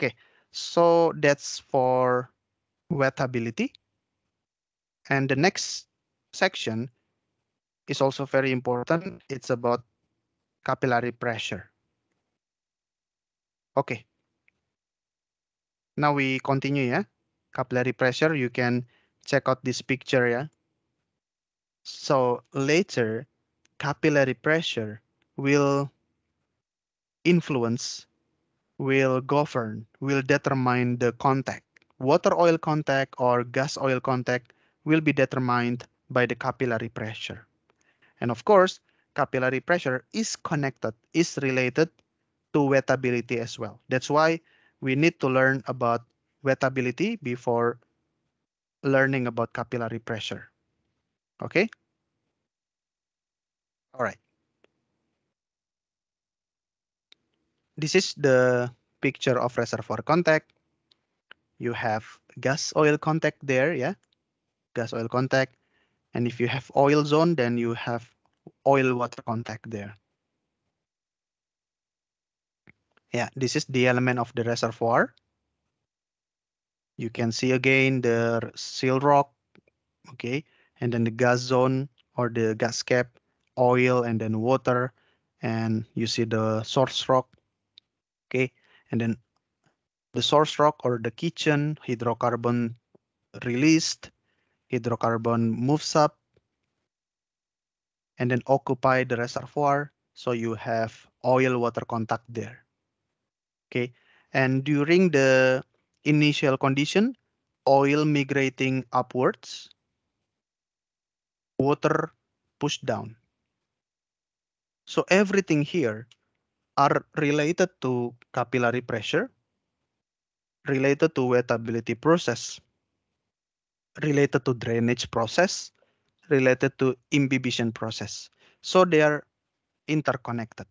Okay, so that's for wettability. And the next section is also very important. It's about capillary pressure. Okay. Now we continue, yeah. Capillary pressure, you can check out this picture, yeah. So later, capillary pressure will influence will govern, will determine the contact. Water oil contact or gas oil contact will be determined by the capillary pressure. And of course, capillary pressure is connected, is related to wettability as well. That's why we need to learn about wettability before learning about capillary pressure. Okay? All right. this is the picture of reservoir contact. You have gas oil contact there, yeah, gas oil contact. And if you have oil zone, then you have oil water contact there. Yeah, this is the element of the reservoir. You can see again the seal rock, okay, and then the gas zone or the gas cap, oil, and then water. And you see the source rock and then the source rock or the kitchen hydrocarbon released, hydrocarbon moves up, and then occupy the reservoir. So you have oil water contact there. Okay, and during the initial condition, oil migrating upwards, water pushed down. So everything here are related to capillary pressure, related to wettability process, related to drainage process, related to imbibition process. So they are interconnected.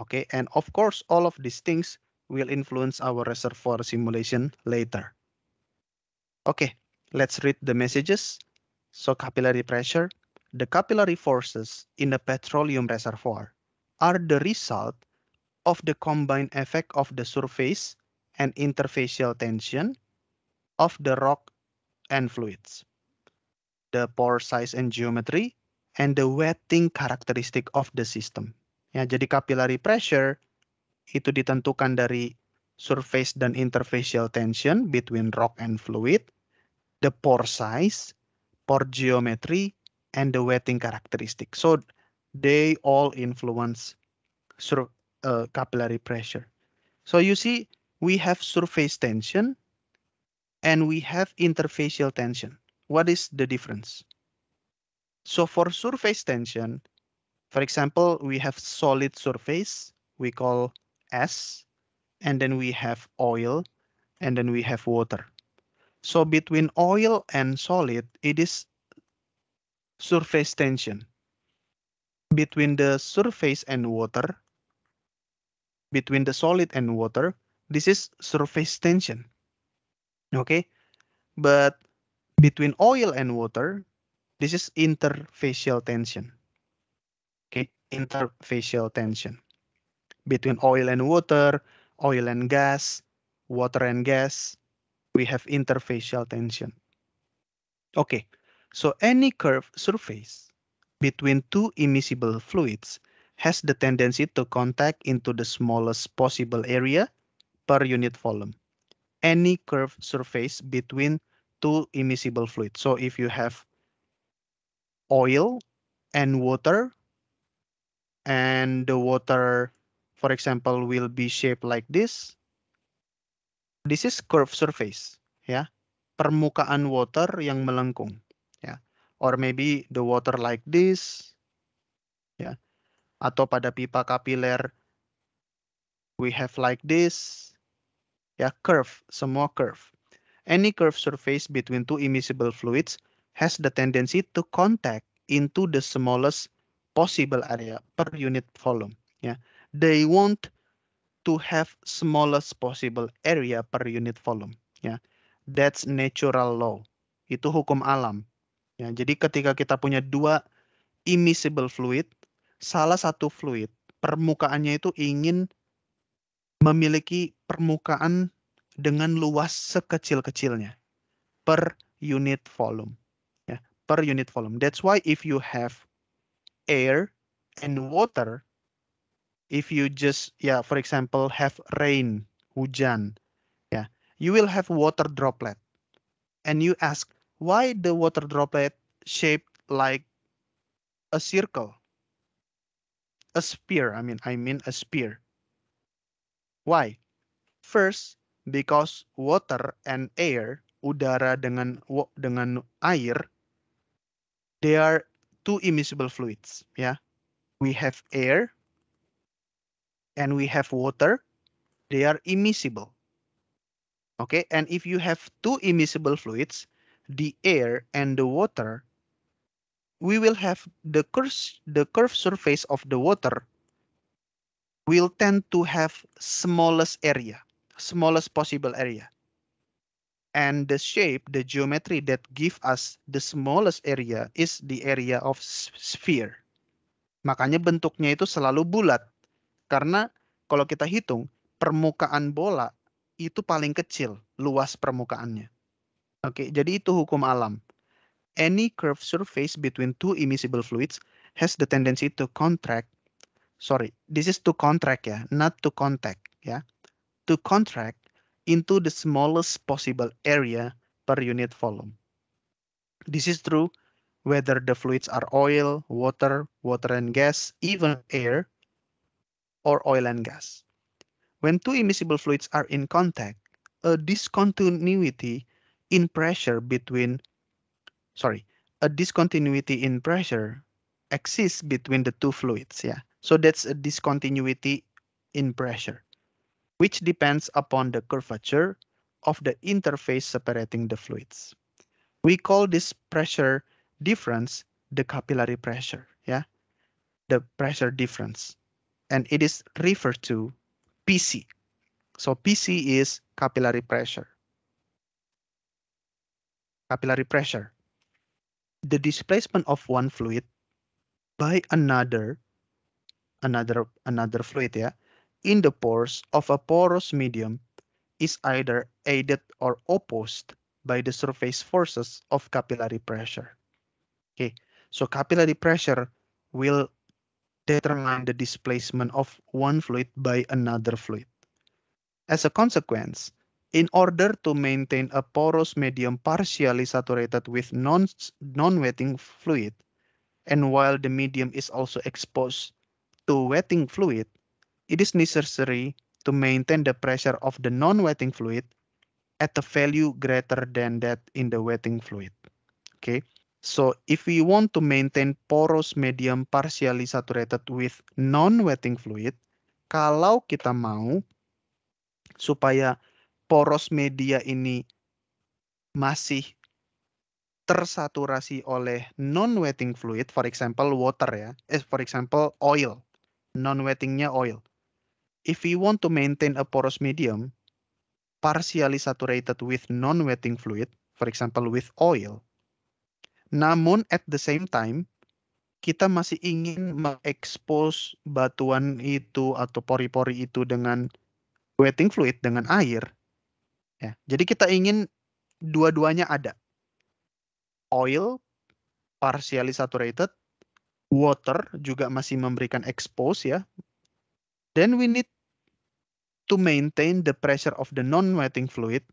Okay, and of course, all of these things will influence our reservoir simulation later. Okay, let's read the messages. So capillary pressure, the capillary forces in the petroleum reservoir are the result of the combined effect of the surface and interfacial tension of the rock and fluids, the pore size and geometry, and the wetting characteristic of the system. Ya, jadi capillary pressure itu ditentukan dari surface dan interfacial tension between rock and fluid, the pore size, pore geometry, and the wetting characteristic. So they all influence uh, capillary pressure. So you see, we have surface tension and we have interfacial tension. What is the difference? So for surface tension, for example, we have solid surface we call S, and then we have oil, and then we have water. So between oil and solid, it is surface tension. Between the surface and water, between the solid and water. This is surface tension. Okay, but between oil and water, this is interfacial tension. Okay, interfacial tension between oil and water, oil and gas, water and gas. We have interfacial tension. Okay, so any curved surface between two immiscible fluids has the tendency to contact into the smallest possible area per unit volume. Any curved surface between two immiscible fluids. So if you have oil and water, and the water, for example, will be shaped like this. This is curved surface, yeah. Permukaan water yang melengkung, yeah. Or maybe the water like this, yeah. atau pada pipa kapiler we have like this ya curve semua curve any curve surface between two immiscible fluids has the tendency to contact into the smallest possible area per unit volume ya they want to have smallest possible area per unit volume ya that's natural law itu hukum alam ya jadi ketika kita punya dua immiscible fluid salah satu fluid permukaannya itu ingin memiliki permukaan dengan luas sekecil-kecilnya per unit volume. Ya, per unit volume. That's why if you have air and water, if you just, ya, yeah, for example, have rain, hujan, ya, yeah, you will have water droplet. And you ask, why the water droplet shaped like a circle? a spear. I mean, I mean a spear. Why? First, because water and air, udara dengan dengan air, they are two immiscible fluids. Yeah, we have air and we have water. They are immiscible. Okay, and if you have two immiscible fluids, the air and the water we will have the curve, the curved surface of the water will tend to have smallest area, smallest possible area. And the shape, the geometry that give us the smallest area is the area of sphere. Makanya bentuknya itu selalu bulat. Karena kalau kita hitung, permukaan bola itu paling kecil luas permukaannya. Oke, jadi itu hukum alam. any curved surface between two immiscible fluids has the tendency to contract. Sorry, this is to contract, yeah, not to contact, yeah. To contract into the smallest possible area per unit volume. This is true whether the fluids are oil, water, water and gas, even air, or oil and gas. When two immiscible fluids are in contact, a discontinuity in pressure between sorry, a discontinuity in pressure exists between the two fluids. Yeah, so that's a discontinuity in pressure, which depends upon the curvature of the interface separating the fluids. We call this pressure difference the capillary pressure. Yeah, the pressure difference, and it is referred to PC. So PC is capillary pressure. Capillary pressure the displacement of one fluid by another another another fluid yeah, in the pores of a porous medium is either aided or opposed by the surface forces of capillary pressure. Okay, so capillary pressure will determine the displacement of one fluid by another fluid. As a consequence, in order to maintain a porous medium partially saturated with non, non-wetting fluid. And while the medium is also exposed to wetting fluid, it is necessary to maintain the pressure of the non-wetting fluid at a value greater than that in the wetting fluid. Okay, so if we want to maintain porous medium partially saturated with non-wetting fluid, kalau kita mau supaya poros media ini masih tersaturasi oleh non-wetting fluid, for example water ya, eh, for example oil, non-wettingnya oil. If we want to maintain a porous medium partially saturated with non-wetting fluid, for example with oil, namun at the same time kita masih ingin mengekspos batuan itu atau pori-pori itu dengan wetting fluid dengan air, Ya, jadi kita ingin dua-duanya ada. Oil partially saturated, water juga masih memberikan expose ya. Then we need to maintain the pressure of the non-wetting fluid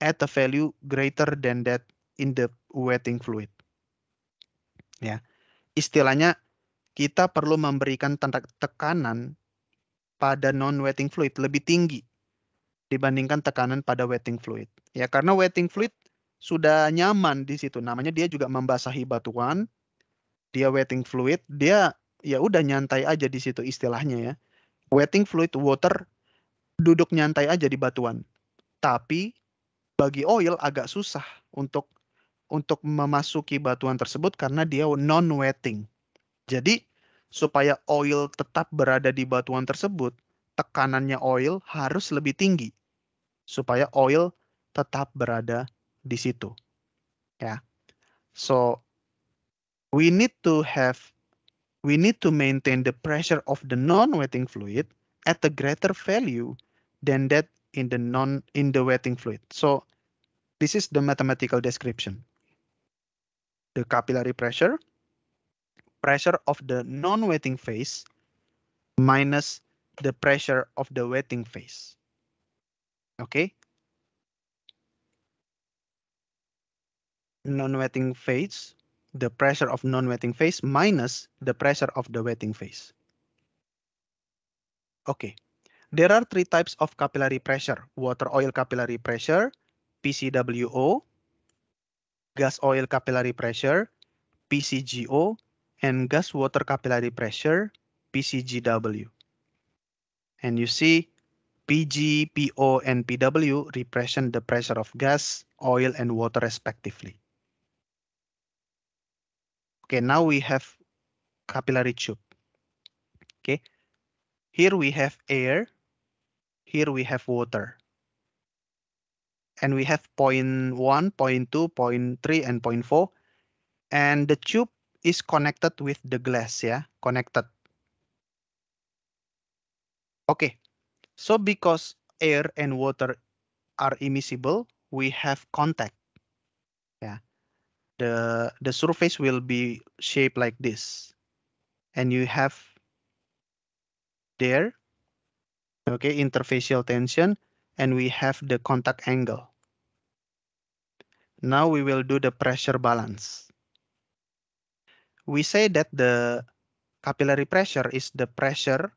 at a value greater than that in the wetting fluid. Ya. Istilahnya kita perlu memberikan tekanan pada non-wetting fluid lebih tinggi dibandingkan tekanan pada wetting fluid. Ya, karena wetting fluid sudah nyaman di situ. Namanya dia juga membasahi batuan. Dia wetting fluid, dia ya udah nyantai aja di situ istilahnya ya. Wetting fluid water duduk nyantai aja di batuan. Tapi bagi oil agak susah untuk untuk memasuki batuan tersebut karena dia non wetting. Jadi supaya oil tetap berada di batuan tersebut, tekanannya oil harus lebih tinggi. supaya oil tetap berada di situ. Ya. So we need to have we need to maintain the pressure of the non-wetting fluid at a greater value than that in the non in the wetting fluid. So this is the mathematical description. The capillary pressure, pressure of the non-wetting phase minus the pressure of the wetting phase. Okay. Non-wetting phase, the pressure of non-wetting phase minus the pressure of the wetting phase. Okay. There are three types of capillary pressure, water oil capillary pressure, PCWO, gas oil capillary pressure, PCGO, and gas water capillary pressure, PCGW. And you see PG, PO, and PW represent the pressure of gas, oil, and water respectively. Okay, now we have capillary tube. Okay, here we have air, here we have water. And we have point one, point two, point three, and 0.4. And the tube is connected with the glass, yeah, connected. Okay, so because air and water are immiscible, we have contact. Yeah. The, the surface will be shaped like this. And you have there, okay, interfacial tension, and we have the contact angle. Now we will do the pressure balance. We say that the capillary pressure is the pressure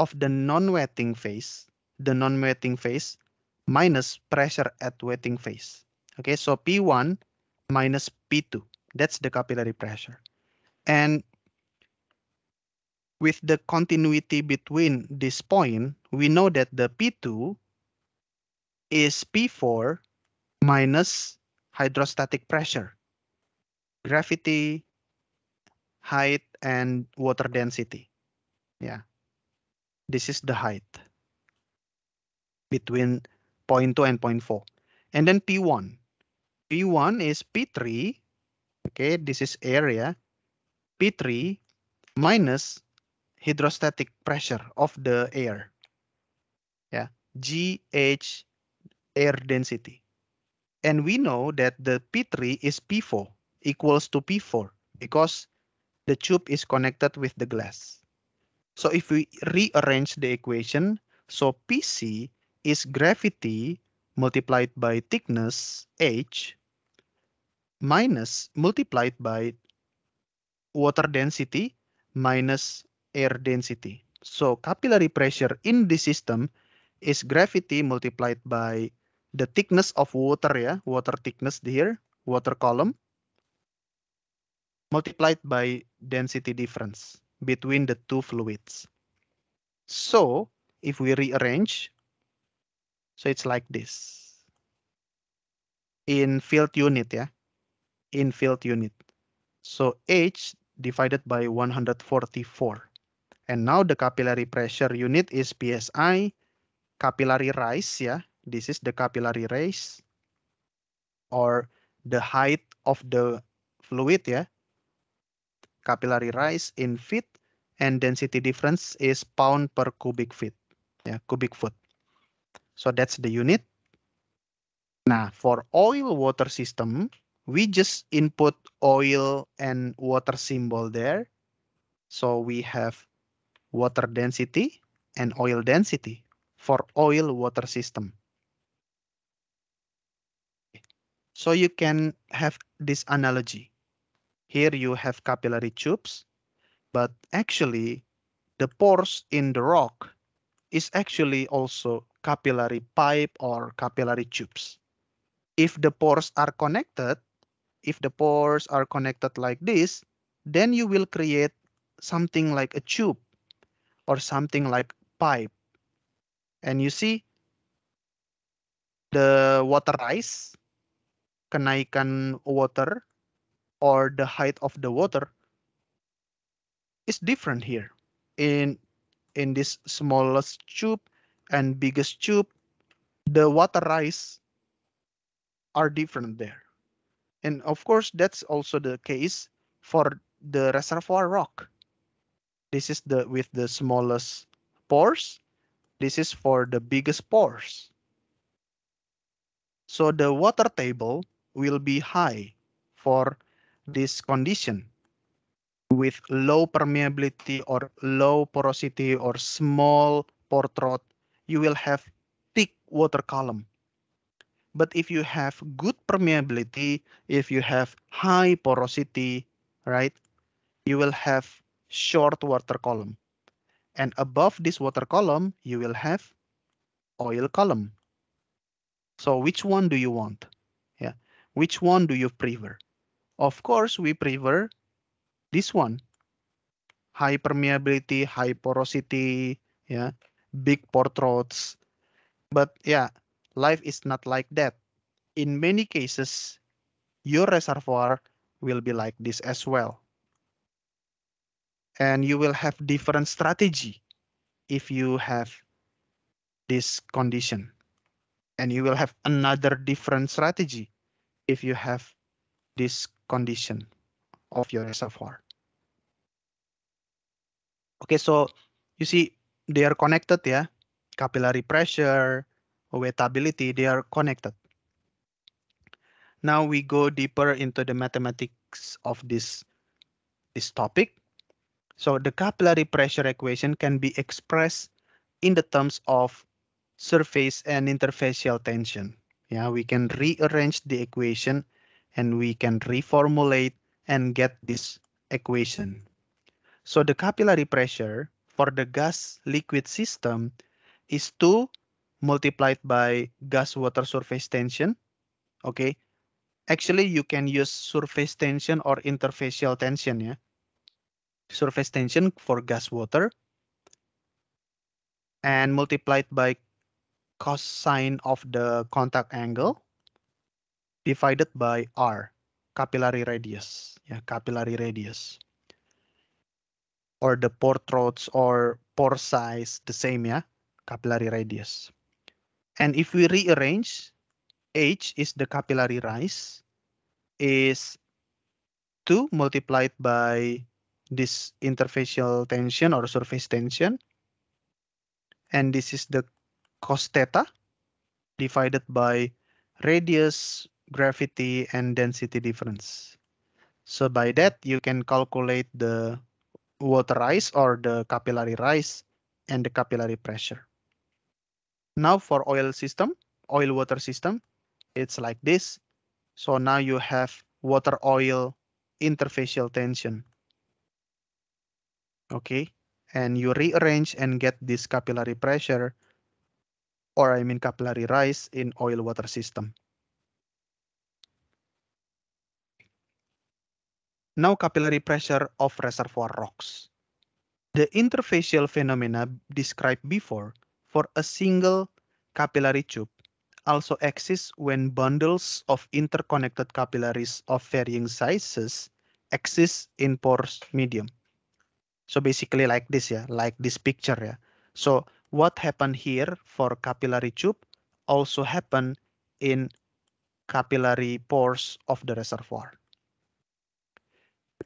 of the non-wetting phase, the non-wetting phase minus pressure at wetting phase. Okay, so P1 minus P2, that's the capillary pressure. And with the continuity between this point, we know that the P2 is P4 minus hydrostatic pressure, gravity, height, and water density. Yeah. This is the height between 0.2 and 0.4. And then P1. P1 is P3. Okay, this is area. P3 minus hydrostatic pressure of the air. Yeah, GH air density. And we know that the P3 is P4 equals to P4 because the tube is connected with the glass. So if we rearrange the equation, so PC is gravity multiplied by thickness H minus multiplied by water density minus air density. So capillary pressure in this system is gravity multiplied by the thickness of water, yeah, water thickness here, water column, multiplied by density difference between the two fluids. So if we rearrange, so it's like this. In field unit, yeah, in field unit. So H divided by 144. And now the capillary pressure unit is PSI, capillary rise, yeah. This is the capillary rise or the height of the fluid, yeah. Capillary rise in feet and density difference is pound per cubic feet, yeah, cubic foot. So that's the unit. Now for oil water system, we just input oil and water symbol there. So we have water density and oil density for oil water system. So you can have this analogy. Here you have capillary tubes but actually the pores in the rock is actually also capillary pipe or capillary tubes. If the pores are connected, if the pores are connected like this, then you will create something like a tube or something like pipe. And you see the water rise, kenaikan water, or the height of the water is different here in in this smallest tube and biggest tube the water rise are different there and of course that's also the case for the reservoir rock this is the with the smallest pores this is for the biggest pores so the water table will be high for this condition with low permeability or low porosity or small pore throat, you will have thick water column. But if you have good permeability, if you have high porosity, right, you will have short water column. And above this water column, you will have oil column. So which one do you want? Yeah, which one do you prefer? Of course, we prefer this one. High permeability, high porosity, yeah, big port throats. But yeah, life is not like that. In many cases, your reservoir will be like this as well. And you will have different strategy if you have this condition. And you will have another different strategy if you have this condition of your reservoir. Okay, so you see they are connected, yeah. Capillary pressure, wettability, they are connected. Now we go deeper into the mathematics of this, this topic. So the capillary pressure equation can be expressed in the terms of surface and interfacial tension. Yeah, we can rearrange the equation and we can reformulate and get this equation. So the capillary pressure for the gas liquid system is 2 multiplied by gas water surface tension. Okay. Actually, you can use surface tension or interfacial tension. Yeah. Surface tension for gas water. And multiplied by cosine of the contact angle divided by R capillary radius, yeah, capillary radius. Or the pore throats or pore size, the same, yeah, capillary radius. And if we rearrange, H is the capillary rise, is 2 multiplied by this interfacial tension or surface tension. And this is the cos theta divided by radius gravity and density difference. So by that, you can calculate the water rise or the capillary rise and the capillary pressure. Now for oil system, oil water system, it's like this. So now you have water oil interfacial tension. Okay, and you rearrange and get this capillary pressure or I mean capillary rise in oil water system. now capillary pressure of reservoir rocks. The interfacial phenomena described before for a single capillary tube also exists when bundles of interconnected capillaries of varying sizes exist in porous medium. So basically like this, yeah, like this picture. Yeah. So what happened here for capillary tube also happened in capillary pores of the reservoir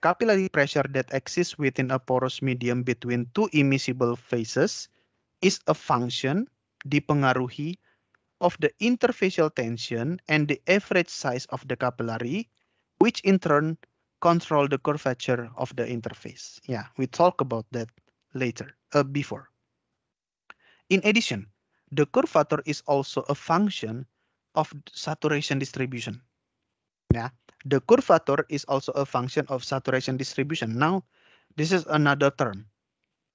capillary pressure that exists within a porous medium between two immiscible phases is a function dipengaruhi of the interfacial tension and the average size of the capillary, which in turn control the curvature of the interface. Yeah, we talk about that later, uh, before. In addition, the curvature is also a function of saturation distribution. Yeah, the curvature is also a function of saturation distribution. Now, this is another term,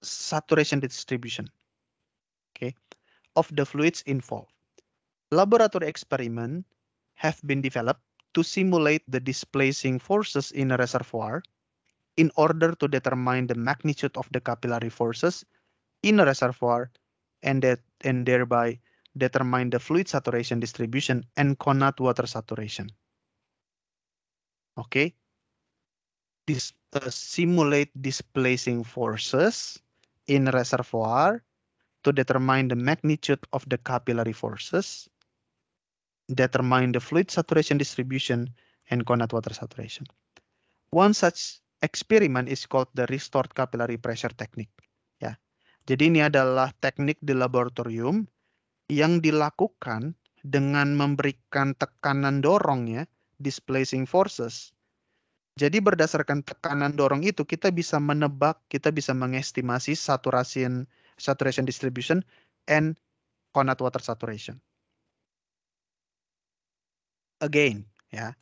saturation distribution, okay, of the fluids involved. Laboratory experiments have been developed to simulate the displacing forces in a reservoir in order to determine the magnitude of the capillary forces in a reservoir and, that, and thereby determine the fluid saturation distribution and connaught water saturation. okay this uh, eh, simulate displacing forces in reservoir to determine the magnitude of the capillary forces determine the fluid saturation distribution and connect water saturation one such experiment is called the restored capillary pressure technique ya jadi ini adalah teknik di laboratorium yang dilakukan dengan memberikan tekanan dorongnya displacing forces. Jadi berdasarkan tekanan dorong itu kita bisa menebak, kita bisa mengestimasi saturation saturation distribution and Connaught water saturation. Again, yeah,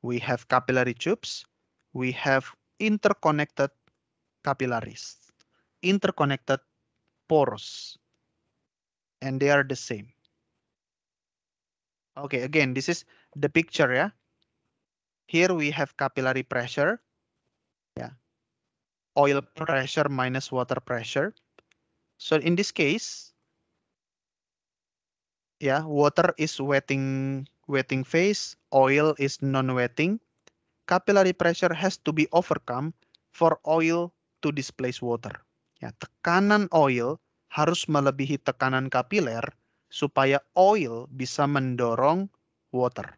we have capillary tubes, we have interconnected capillaries, interconnected pores, and they are the same. Okay, again, this is the picture, yeah. Here we have capillary pressure. Yeah. Oil pressure minus water pressure. So in this case, yeah, water is wetting wetting phase, oil is non-wetting. Capillary pressure has to be overcome for oil to displace water. Ya, tekanan oil harus melebihi tekanan kapiler supaya oil bisa mendorong water.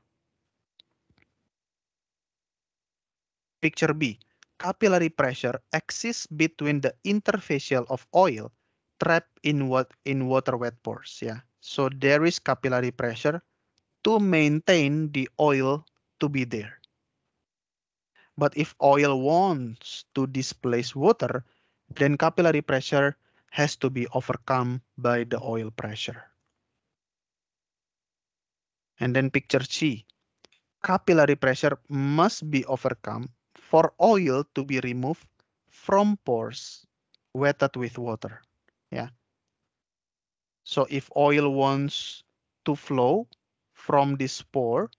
Picture B. Capillary pressure exists between the interfacial of oil trapped in what in water wet pores. Yeah. So there is capillary pressure to maintain the oil to be there. But if oil wants to displace water, then capillary pressure has to be overcome by the oil pressure. And then picture C. Capillary pressure must be overcome for oil to be removed from pores wetted with water. Yeah. So if oil wants to flow from this pore,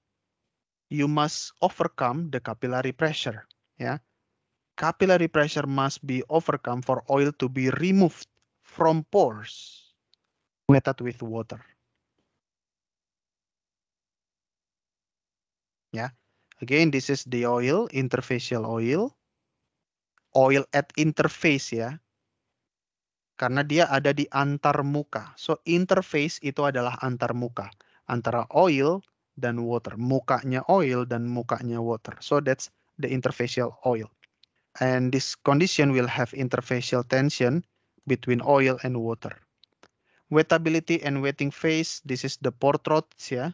you must overcome the capillary pressure. Yeah. Capillary pressure must be overcome for oil to be removed from pores wetted with water. Yeah. Again, this is the oil, interfacial oil. Oil at interface ya. Karena dia ada di antar muka. So, interface itu adalah antar muka. Antara oil dan water. Mukanya oil dan mukanya water. So, that's the interfacial oil. And this condition will have interfacial tension between oil and water. Wettability and wetting phase, this is the portrait troughs ya.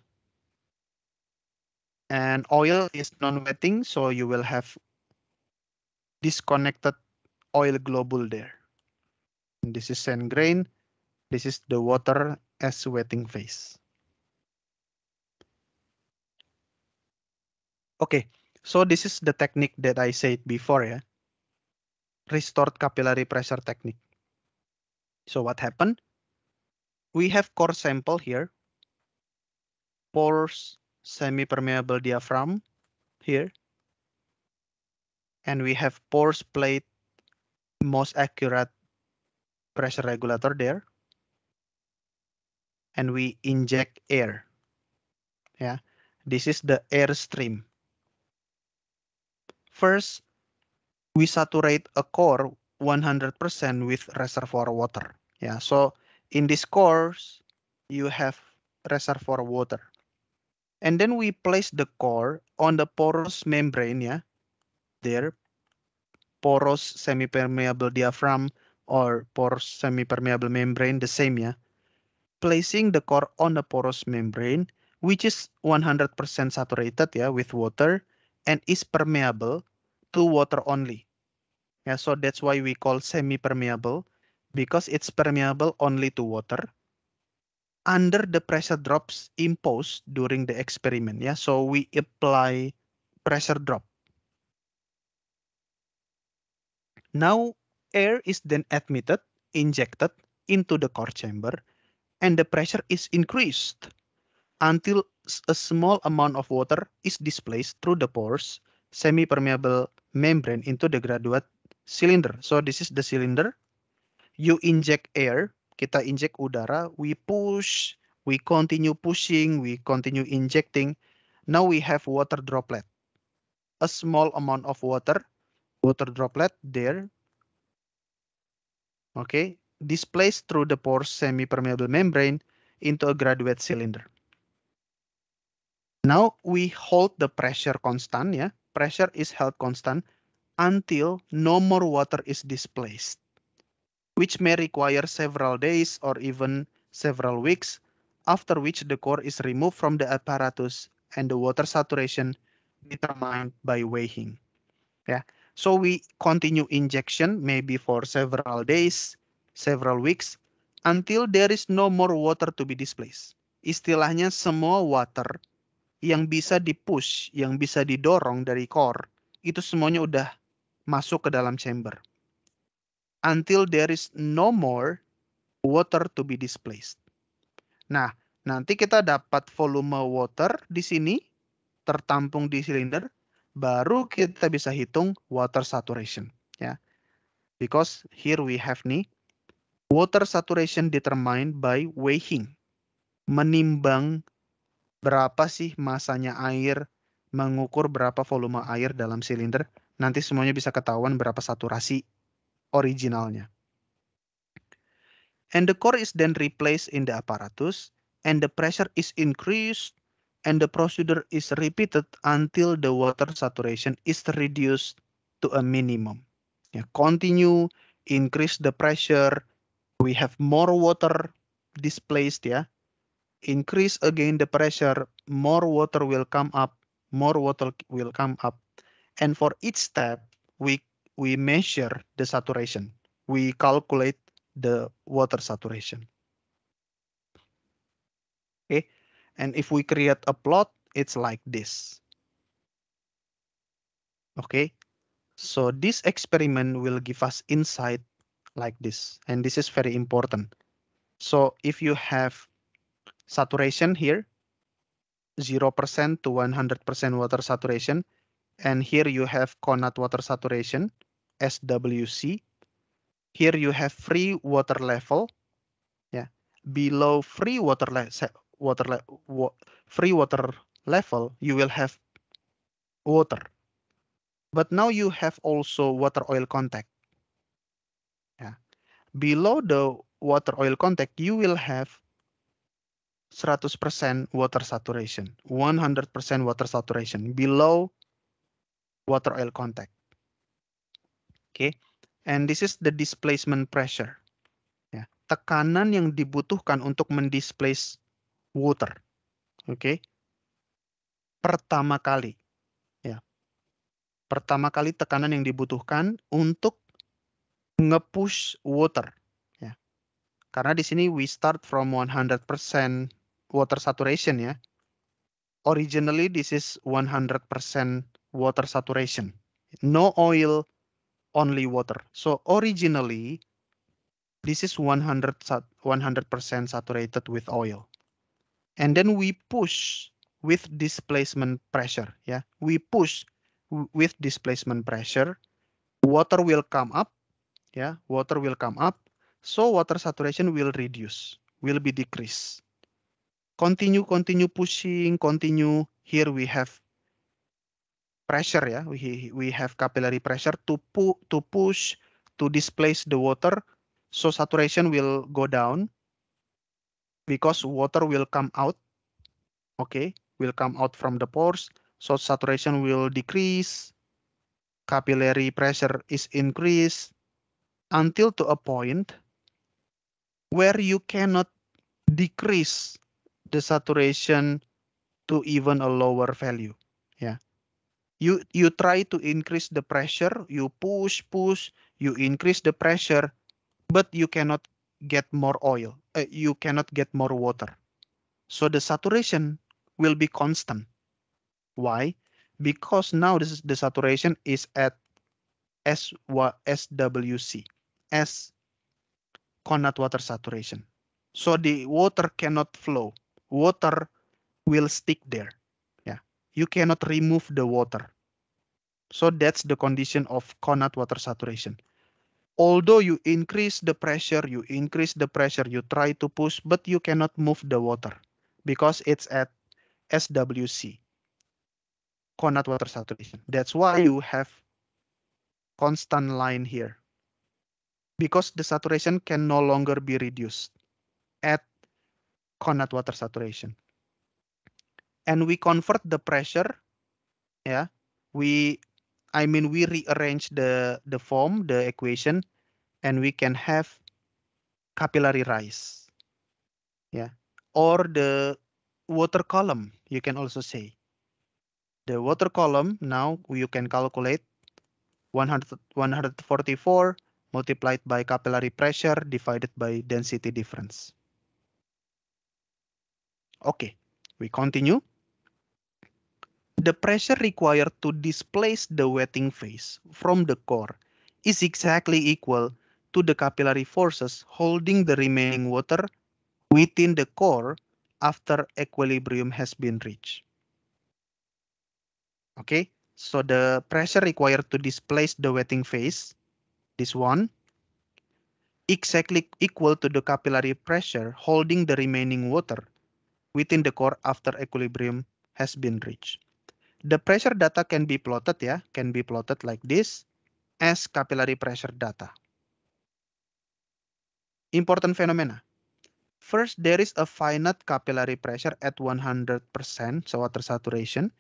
and oil is non-wetting, so you will have disconnected oil globule there. And this is sand grain. This is the water as wetting phase. Okay, so this is the technique that I said before, yeah. Restored capillary pressure technique. So what happened? We have core sample here. Pores semi-permeable diaphragm here. And we have pores plate most accurate pressure regulator there. And we inject air. Yeah, this is the air stream. First, we saturate a core 100% with reservoir water. Yeah, so in this course, you have reservoir water. And then we place the core on the porous membrane, yeah? There, porous semi-permeable diaphragm or porous semi-permeable membrane, the same, yeah? Placing the core on the porous membrane, which is 100% saturated, yeah, with water and is permeable to water only. Yeah, so that's why we call semi-permeable because it's permeable only to water under the pressure drops imposed during the experiment. Yeah, so we apply pressure drop. Now air is then admitted, injected into the core chamber and the pressure is increased until a small amount of water is displaced through the pores semi-permeable membrane into the graduate cylinder. So this is the cylinder. You inject air kita inject udara, we push, we continue pushing, we continue injecting. Now we have water droplet. A small amount of water, water droplet there. Okay, displaced through the pore semi-permeable membrane into a graduate cylinder. Now we hold the pressure constant yeah, Pressure is held constant until no more water is displaced which may require several days or even several weeks, after which the core is removed from the apparatus and the water saturation determined by weighing. Yeah. So we continue injection maybe for several days, several weeks, until there is no more water to be displaced. Istilahnya semua water yang bisa dipush, yang bisa didorong dari core, itu semuanya udah masuk ke dalam chamber until there is no more water to be displaced. Nah, nanti kita dapat volume water di sini tertampung di silinder, baru kita bisa hitung water saturation, ya. Because here we have nih water saturation determined by weighing. Menimbang berapa sih masanya air, mengukur berapa volume air dalam silinder. Nanti semuanya bisa ketahuan berapa saturasi originalnya. And the core is then replaced in the apparatus and the pressure is increased and the procedure is repeated until the water saturation is reduced to a minimum. Yeah, continue, increase the pressure, we have more water displaced, yeah. Increase again the pressure, more water will come up, more water will come up. And for each step, we we measure the saturation. We calculate the water saturation. Okay, and if we create a plot, it's like this. Okay, so this experiment will give us insight like this, and this is very important. So if you have saturation here, 0% to 100% water saturation, and here you have Conat water saturation, SWC. Here you have free water level. Yeah, below free water water wa free water level, you will have water. But now you have also water oil contact. Yeah. Below the water oil contact, you will have 100% water saturation, 100% water saturation below water oil contact. okay? And this is the displacement pressure. Ya, tekanan yang dibutuhkan untuk mendisplace water. Oke. Okay? Pertama kali. Ya. Pertama kali tekanan yang dibutuhkan untuk nge-push water. Ya. Karena di sini we start from 100% water saturation ya. Originally this is 100% water saturation. No oil, only water. So originally, this is 100 percent saturated with oil. And then we push with displacement pressure. Yeah, we push with displacement pressure. Water will come up. Yeah, water will come up. So water saturation will reduce, will be decreased. Continue, continue pushing, continue. Here we have pressure ya. We we have capillary pressure to pu to push to displace the water, so saturation will go down because water will come out. Okay, will come out from the pores, so saturation will decrease. Capillary pressure is increased until to a point where you cannot decrease the saturation to even a lower value. Yeah you you try to increase the pressure you push push you increase the pressure but you cannot get more oil uh, you cannot get more water so the saturation will be constant why because now this is the saturation is at S swc s water saturation so the water cannot flow water will stick there you cannot remove the water. So that's the condition of Connaught water saturation. Although you increase the pressure, you increase the pressure, you try to push, but you cannot move the water because it's at SWC, Connaught water saturation. That's why you have constant line here because the saturation can no longer be reduced at Connaught water saturation and we convert the pressure yeah we i mean we rearrange the the form the equation and we can have capillary rise yeah or the water column you can also say the water column now you can calculate 144 multiplied by capillary pressure divided by density difference. Okay, we continue. The pressure required to displace the wetting phase from the core is exactly equal to the capillary forces holding the remaining water within the core after equilibrium has been reached. Okay, so the pressure required to displace the wetting phase, this one, exactly equal to the capillary pressure holding the remaining water within the core after equilibrium has been reached the pressure data can be plotted yeah can be plotted like this as capillary pressure data important phenomena first there is a finite capillary pressure at 100% so water saturation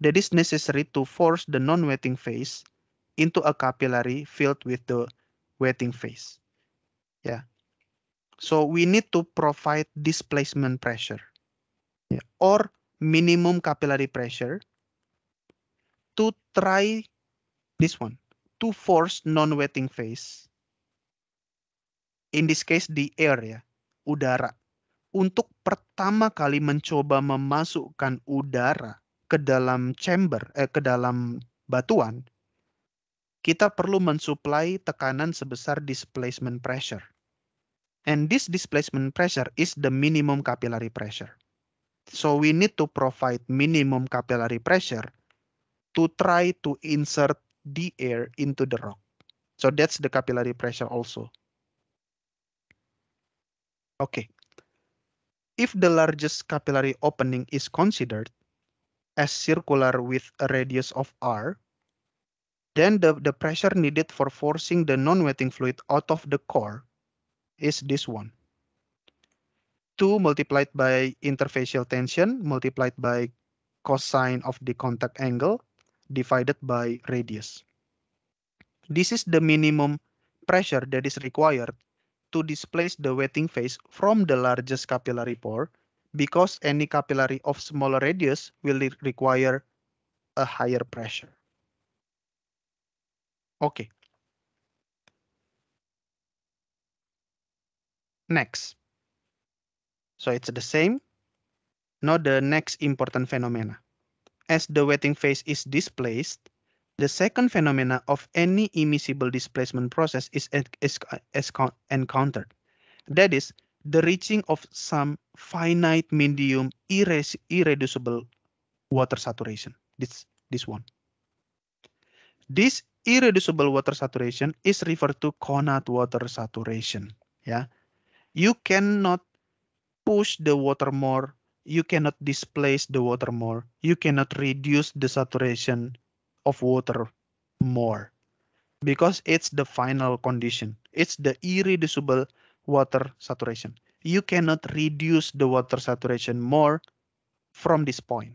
that is necessary to force the non-wetting phase into a capillary filled with the wetting phase yeah so we need to provide displacement pressure yeah. or minimum capillary pressure to try this one, to force non-wetting phase. In this case, di air ya, udara. Untuk pertama kali mencoba memasukkan udara ke dalam chamber, eh, ke dalam batuan, kita perlu mensuplai tekanan sebesar displacement pressure. And this displacement pressure is the minimum capillary pressure. So we need to provide minimum capillary pressure to try to insert the air into the rock. So that's the capillary pressure also. Okay. If the largest capillary opening is considered as circular with a radius of r, then the, the pressure needed for forcing the non-wetting fluid out of the core is this one. 2 multiplied by interfacial tension multiplied by cosine of the contact angle divided by radius. This is the minimum pressure that is required to displace the wetting phase from the largest capillary pore because any capillary of smaller radius will require a higher pressure. Okay. Next. So it's the same. Now the next important phenomena as the wetting phase is displaced, the second phenomena of any immiscible displacement process is, is, is encountered. That is, the reaching of some finite medium irre irreducible water saturation. This, this one. This irreducible water saturation is referred to Connaught water saturation. Yeah, You cannot push the water more you cannot displace the water more. You cannot reduce the saturation of water more because it's the final condition. It's the irreducible water saturation. You cannot reduce the water saturation more from this point.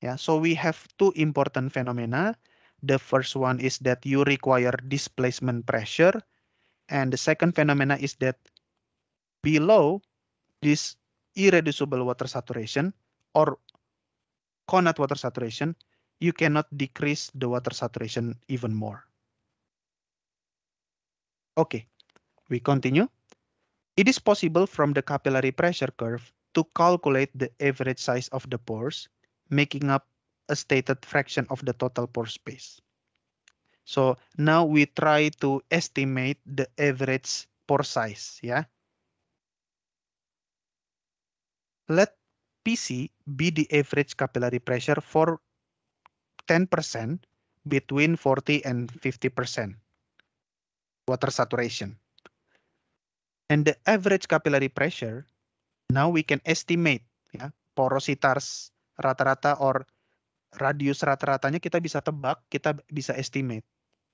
Yeah, so we have two important phenomena. The first one is that you require displacement pressure. And the second phenomena is that below this irreducible water saturation or Connaught water saturation, you cannot decrease the water saturation even more. Okay, we continue. It is possible from the capillary pressure curve to calculate the average size of the pores, making up a stated fraction of the total pore space. So now we try to estimate the average pore size. Yeah, let PC be the average capillary pressure for 10% between 40 and 50% water saturation. And the average capillary pressure, now we can estimate ya, porositas rata-rata or radius rata-ratanya kita bisa tebak, kita bisa estimate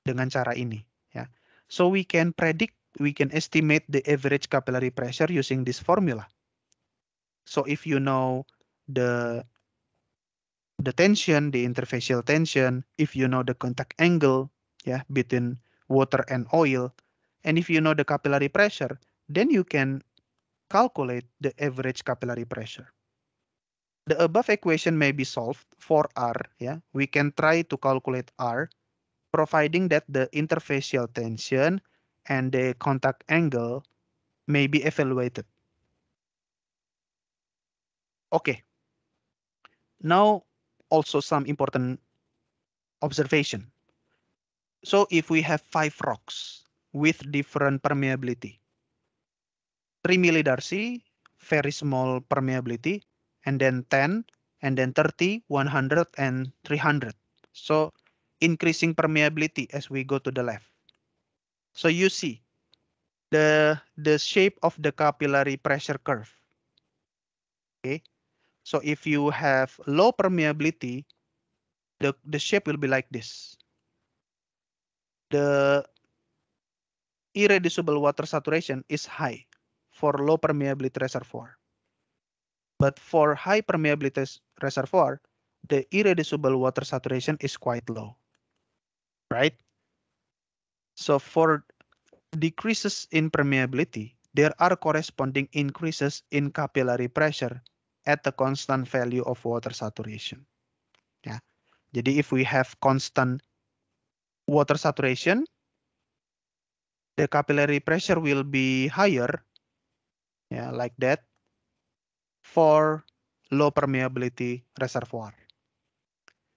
dengan cara ini. Ya. So we can predict, we can estimate the average capillary pressure using this formula. So if you know the the tension, the interfacial tension, if you know the contact angle, yeah, between water and oil, and if you know the capillary pressure, then you can calculate the average capillary pressure. The above equation may be solved for R, yeah. We can try to calculate R, providing that the interfacial tension and the contact angle may be evaluated. Okay. Now also some important observation. So if we have five rocks with different permeability, 3 millidarcy, very small permeability, and then 10, and then 30, 100, and 300. So increasing permeability as we go to the left. So you see the, the shape of the capillary pressure curve. Okay, so if you have low permeability, the, the shape will be like this. The irreducible water saturation is high for low permeability reservoir. But for high permeability reservoir, the irreducible water saturation is quite low, right? So for decreases in permeability, there are corresponding increases in capillary pressure at the constant value of water saturation. yeah. Jadi if we have constant water saturation, the capillary pressure will be higher, yeah, like that, for low permeability reservoir.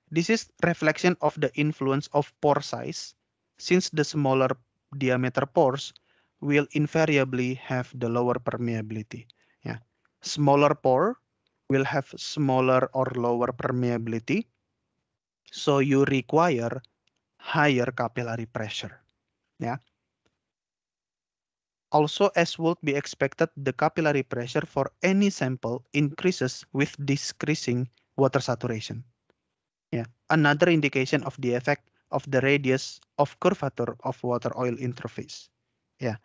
This is reflection of the influence of pore size, since the smaller diameter pores will invariably have the lower permeability. Yeah. Smaller pore will have smaller or lower permeability. So you require higher capillary pressure. Yeah. Also, as would be expected, the capillary pressure for any sample increases with decreasing water saturation. Yeah. Another indication of the effect of the radius of curvature of water oil interface. Yeah.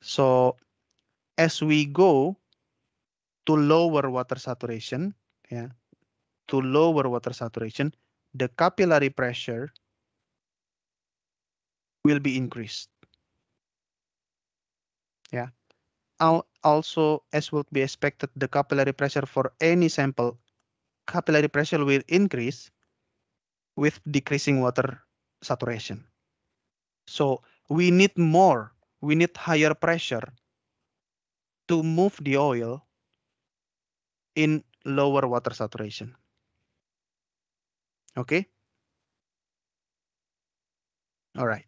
So as we go to lower water saturation, yeah, to lower water saturation, the capillary pressure will be increased. Yeah. Also, as would be expected, the capillary pressure for any sample, capillary pressure will increase with decreasing water saturation. So we need more, we need higher pressure to move the oil in lower water saturation. Okay. All right.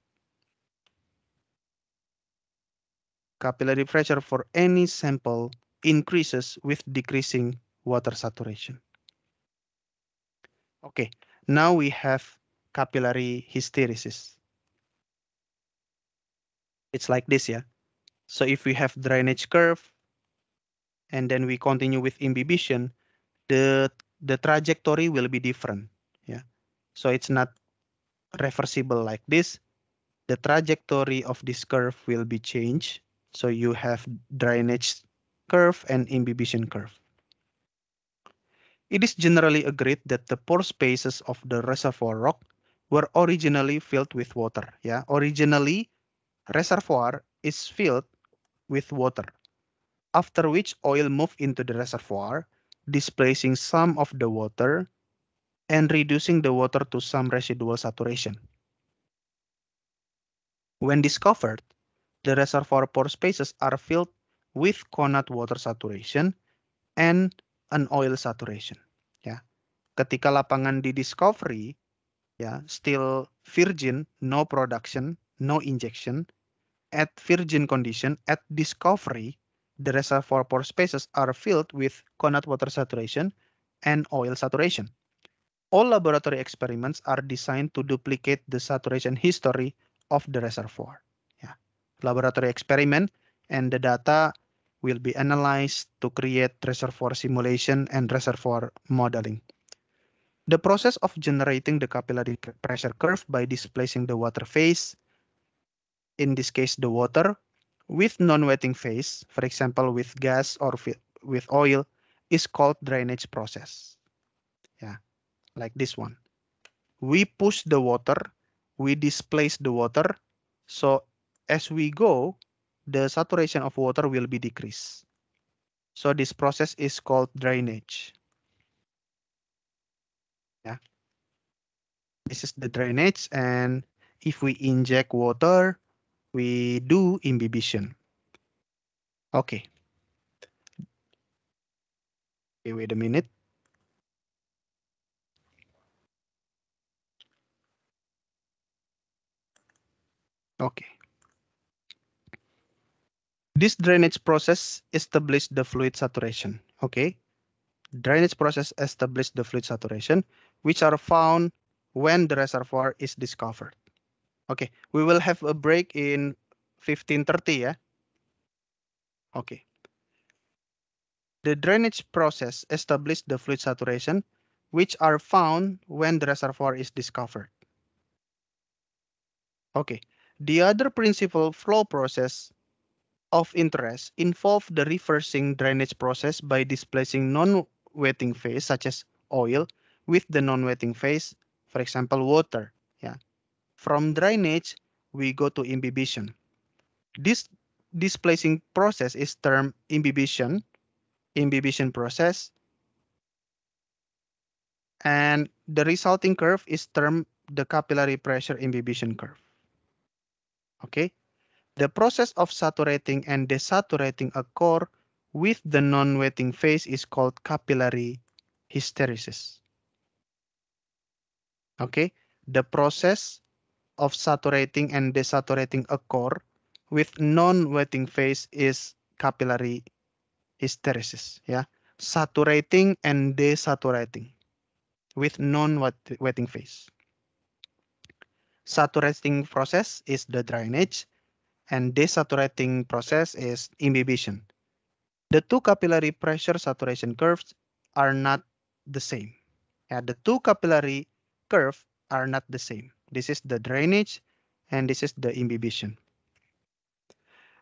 Capillary pressure for any sample increases with decreasing water saturation. Okay, now we have capillary hysteresis. It's like this, yeah. So if we have drainage curve, and then we continue with imbibition, the the trajectory will be different. Yeah, so it's not reversible like this. The trajectory of this curve will be changed. So you have drainage curve and imbibition curve. It is generally agreed that the pore spaces of the reservoir rock were originally filled with water. Yeah, originally reservoir is filled with water after which oil moved into the reservoir, displacing some of the water and reducing the water to some residual saturation. When discovered, the reservoir pore spaces are filled with conat water saturation and an oil saturation. Yeah, Ketika lapangan di discovery, yeah, still virgin, no production, no injection, at virgin condition, at discovery, the reservoir pore spaces are filled with connate water saturation and oil saturation. All laboratory experiments are designed to duplicate the saturation history of the reservoir. Yeah. Laboratory experiment and the data will be analyzed to create reservoir simulation and reservoir modeling. The process of generating the capillary pressure curve by displacing the water phase, in this case the water, with non-wetting phase, for example, with gas or with oil, is called drainage process. Yeah, like this one. We push the water, we displace the water. So as we go, the saturation of water will be decreased. So this process is called drainage. Yeah. This is the drainage and if we inject water, we do imbibition. Okay. Okay, wait a minute. Okay. This drainage process established the fluid saturation. Okay. Drainage process established the fluid saturation, which are found when the reservoir is discovered. Okay, we will have a break in 15.30 Yeah. Okay. The drainage process establishes the fluid saturation, which are found when the reservoir is discovered. Okay, the other principal flow process of interest involve the reversing drainage process by displacing non-wetting phase such as oil with the non-wetting phase, for example, water. From drainage, we go to imbibition. This displacing process is termed imbibition, imbibition process. And the resulting curve is termed the capillary pressure imbibition curve. Okay, the process of saturating and desaturating a core with the non-wetting phase is called capillary hysteresis. Okay, the process of saturating and desaturating a core with non-wetting phase is capillary hysteresis. Yeah, saturating and desaturating with non-wetting phase. Saturating process is the drainage and desaturating process is imbibition. The two capillary pressure saturation curves are not the same. Yeah, the two capillary curve are not the same. This is the drainage and this is the imbibition.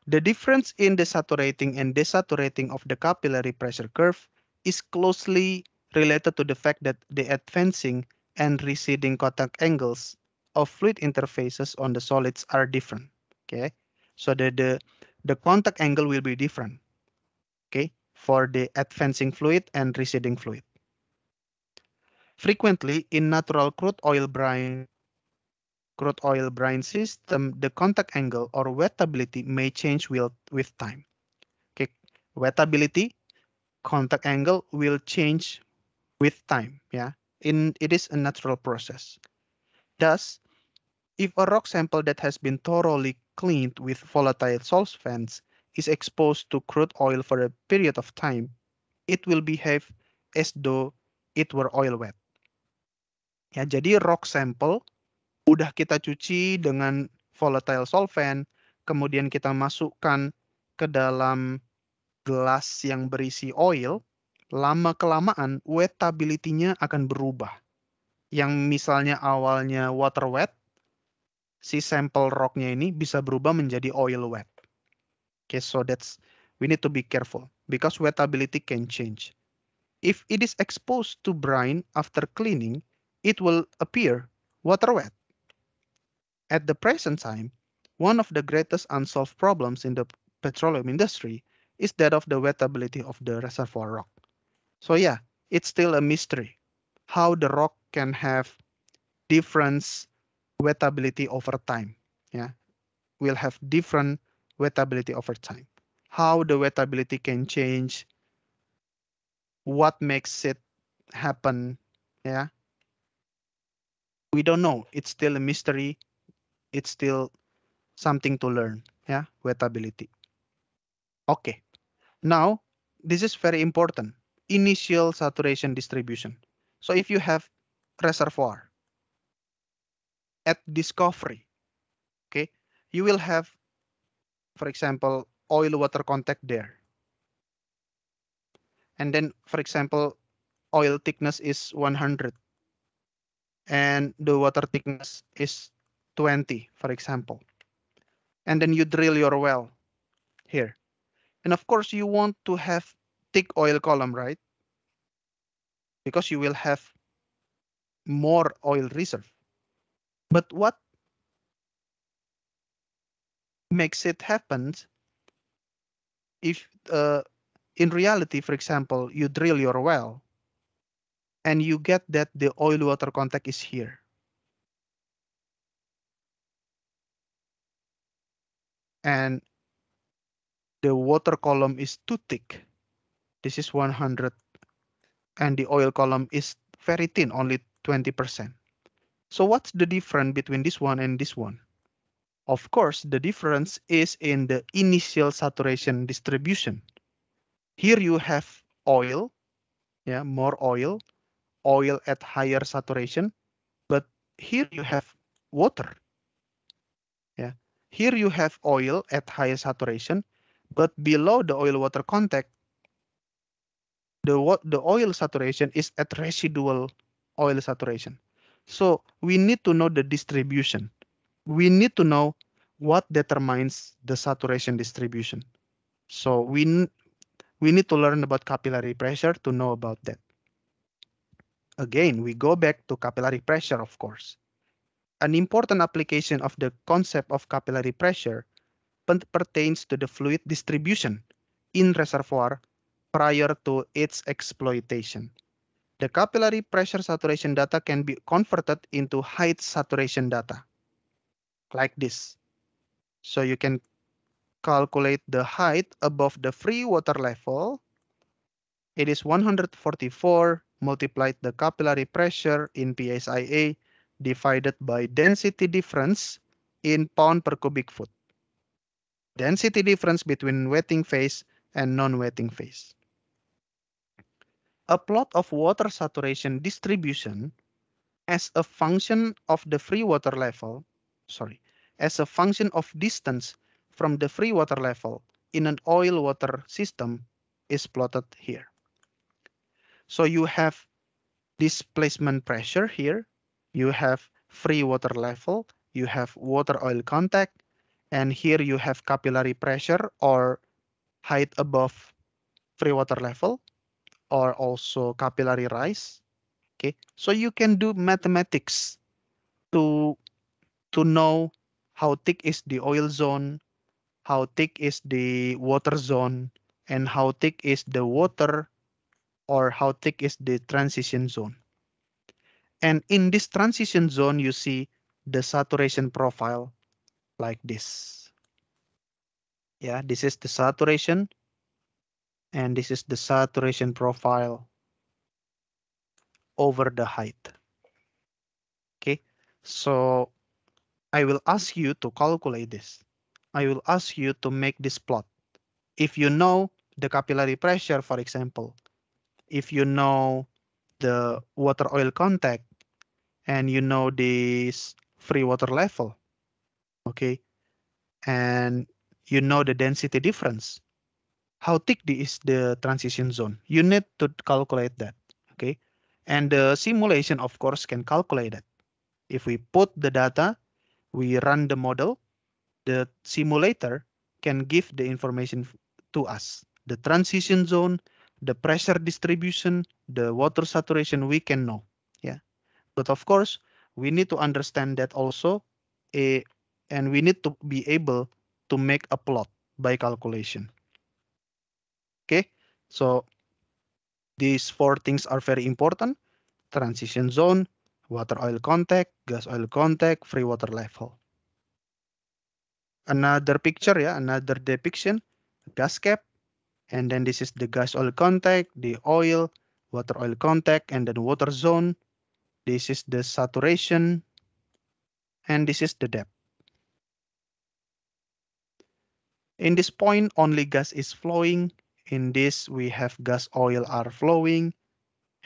The difference in the saturating and desaturating of the capillary pressure curve is closely related to the fact that the advancing and receding contact angles of fluid interfaces on the solids are different. Okay, so the, the, the contact angle will be different. Okay, for the advancing fluid and receding fluid. Frequently, in natural crude oil brine crude oil brine system, the contact angle or wettability may change with, with time. Okay, wettability, contact angle will change with time. Yeah, in it is a natural process. Thus, if a rock sample that has been thoroughly cleaned with volatile solvents is exposed to crude oil for a period of time, it will behave as though it were oil wet. Ya, jadi rock sample udah kita cuci dengan volatile solvent, kemudian kita masukkan ke dalam gelas yang berisi oil, lama kelamaan wettability-nya akan berubah. Yang misalnya awalnya water wet, si sampel rocknya ini bisa berubah menjadi oil wet. Okay, so that's we need to be careful because wettability can change. If it is exposed to brine after cleaning, it will appear water wet. At the present time, one of the greatest unsolved problems in the petroleum industry is that of the wettability of the reservoir rock. So yeah, it's still a mystery how the rock can have different wettability over time. Yeah, will have different wettability over time. How the wettability can change, what makes it happen, yeah. We don't know. It's still a mystery it's still something to learn. Yeah, wettability. Okay, now this is very important. Initial saturation distribution. So if you have reservoir at discovery, okay, you will have, for example, oil water contact there. And then, for example, oil thickness is 100 and the water thickness is 20, for example. And then you drill your well here. And of course, you want to have thick oil column, right? Because you will have more oil reserve. But what makes it happen if uh, in reality, for example, you drill your well and you get that the oil water contact is here. and the water column is too thick. This is 100 and the oil column is very thin, only 20%. So what's the difference between this one and this one? Of course, the difference is in the initial saturation distribution. Here you have oil, yeah, more oil, oil at higher saturation, but here you have water. Here you have oil at higher saturation, but below the oil water contact, the, the oil saturation is at residual oil saturation. So we need to know the distribution. We need to know what determines the saturation distribution. So we, we need to learn about capillary pressure to know about that. Again, we go back to capillary pressure, of course. An important application of the concept of capillary pressure pertains to the fluid distribution in reservoir prior to its exploitation. The capillary pressure saturation data can be converted into height saturation data like this. So you can calculate the height above the free water level. It is 144 multiplied the capillary pressure in PSIA divided by density difference in pound per cubic foot. Density difference between wetting phase and non-wetting phase. A plot of water saturation distribution as a function of the free water level, sorry, as a function of distance from the free water level in an oil water system is plotted here. So you have displacement pressure here you have free water level, you have water oil contact, and here you have capillary pressure or height above free water level or also capillary rise. Okay, so you can do mathematics to to know how thick is the oil zone, how thick is the water zone, and how thick is the water or how thick is the transition zone. And in this transition zone, you see the saturation profile like this. Yeah, this is the saturation. And this is the saturation profile over the height. Okay, so I will ask you to calculate this. I will ask you to make this plot. If you know the capillary pressure, for example, if you know the water oil contact, and you know this free water level, okay? And you know the density difference. How thick is the transition zone? You need to calculate that, okay? And the simulation, of course, can calculate that. If we put the data, we run the model, the simulator can give the information to us. The transition zone, the pressure distribution, the water saturation, we can know. But of course, we need to understand that also, a, and we need to be able to make a plot by calculation. Okay, so these four things are very important. Transition zone, water oil contact, gas oil contact, free water level. Another picture, yeah, another depiction, gas cap, and then this is the gas oil contact, the oil, water oil contact, and then water zone, this is the saturation and this is the depth. In this point, only gas is flowing. In this, we have gas oil are flowing.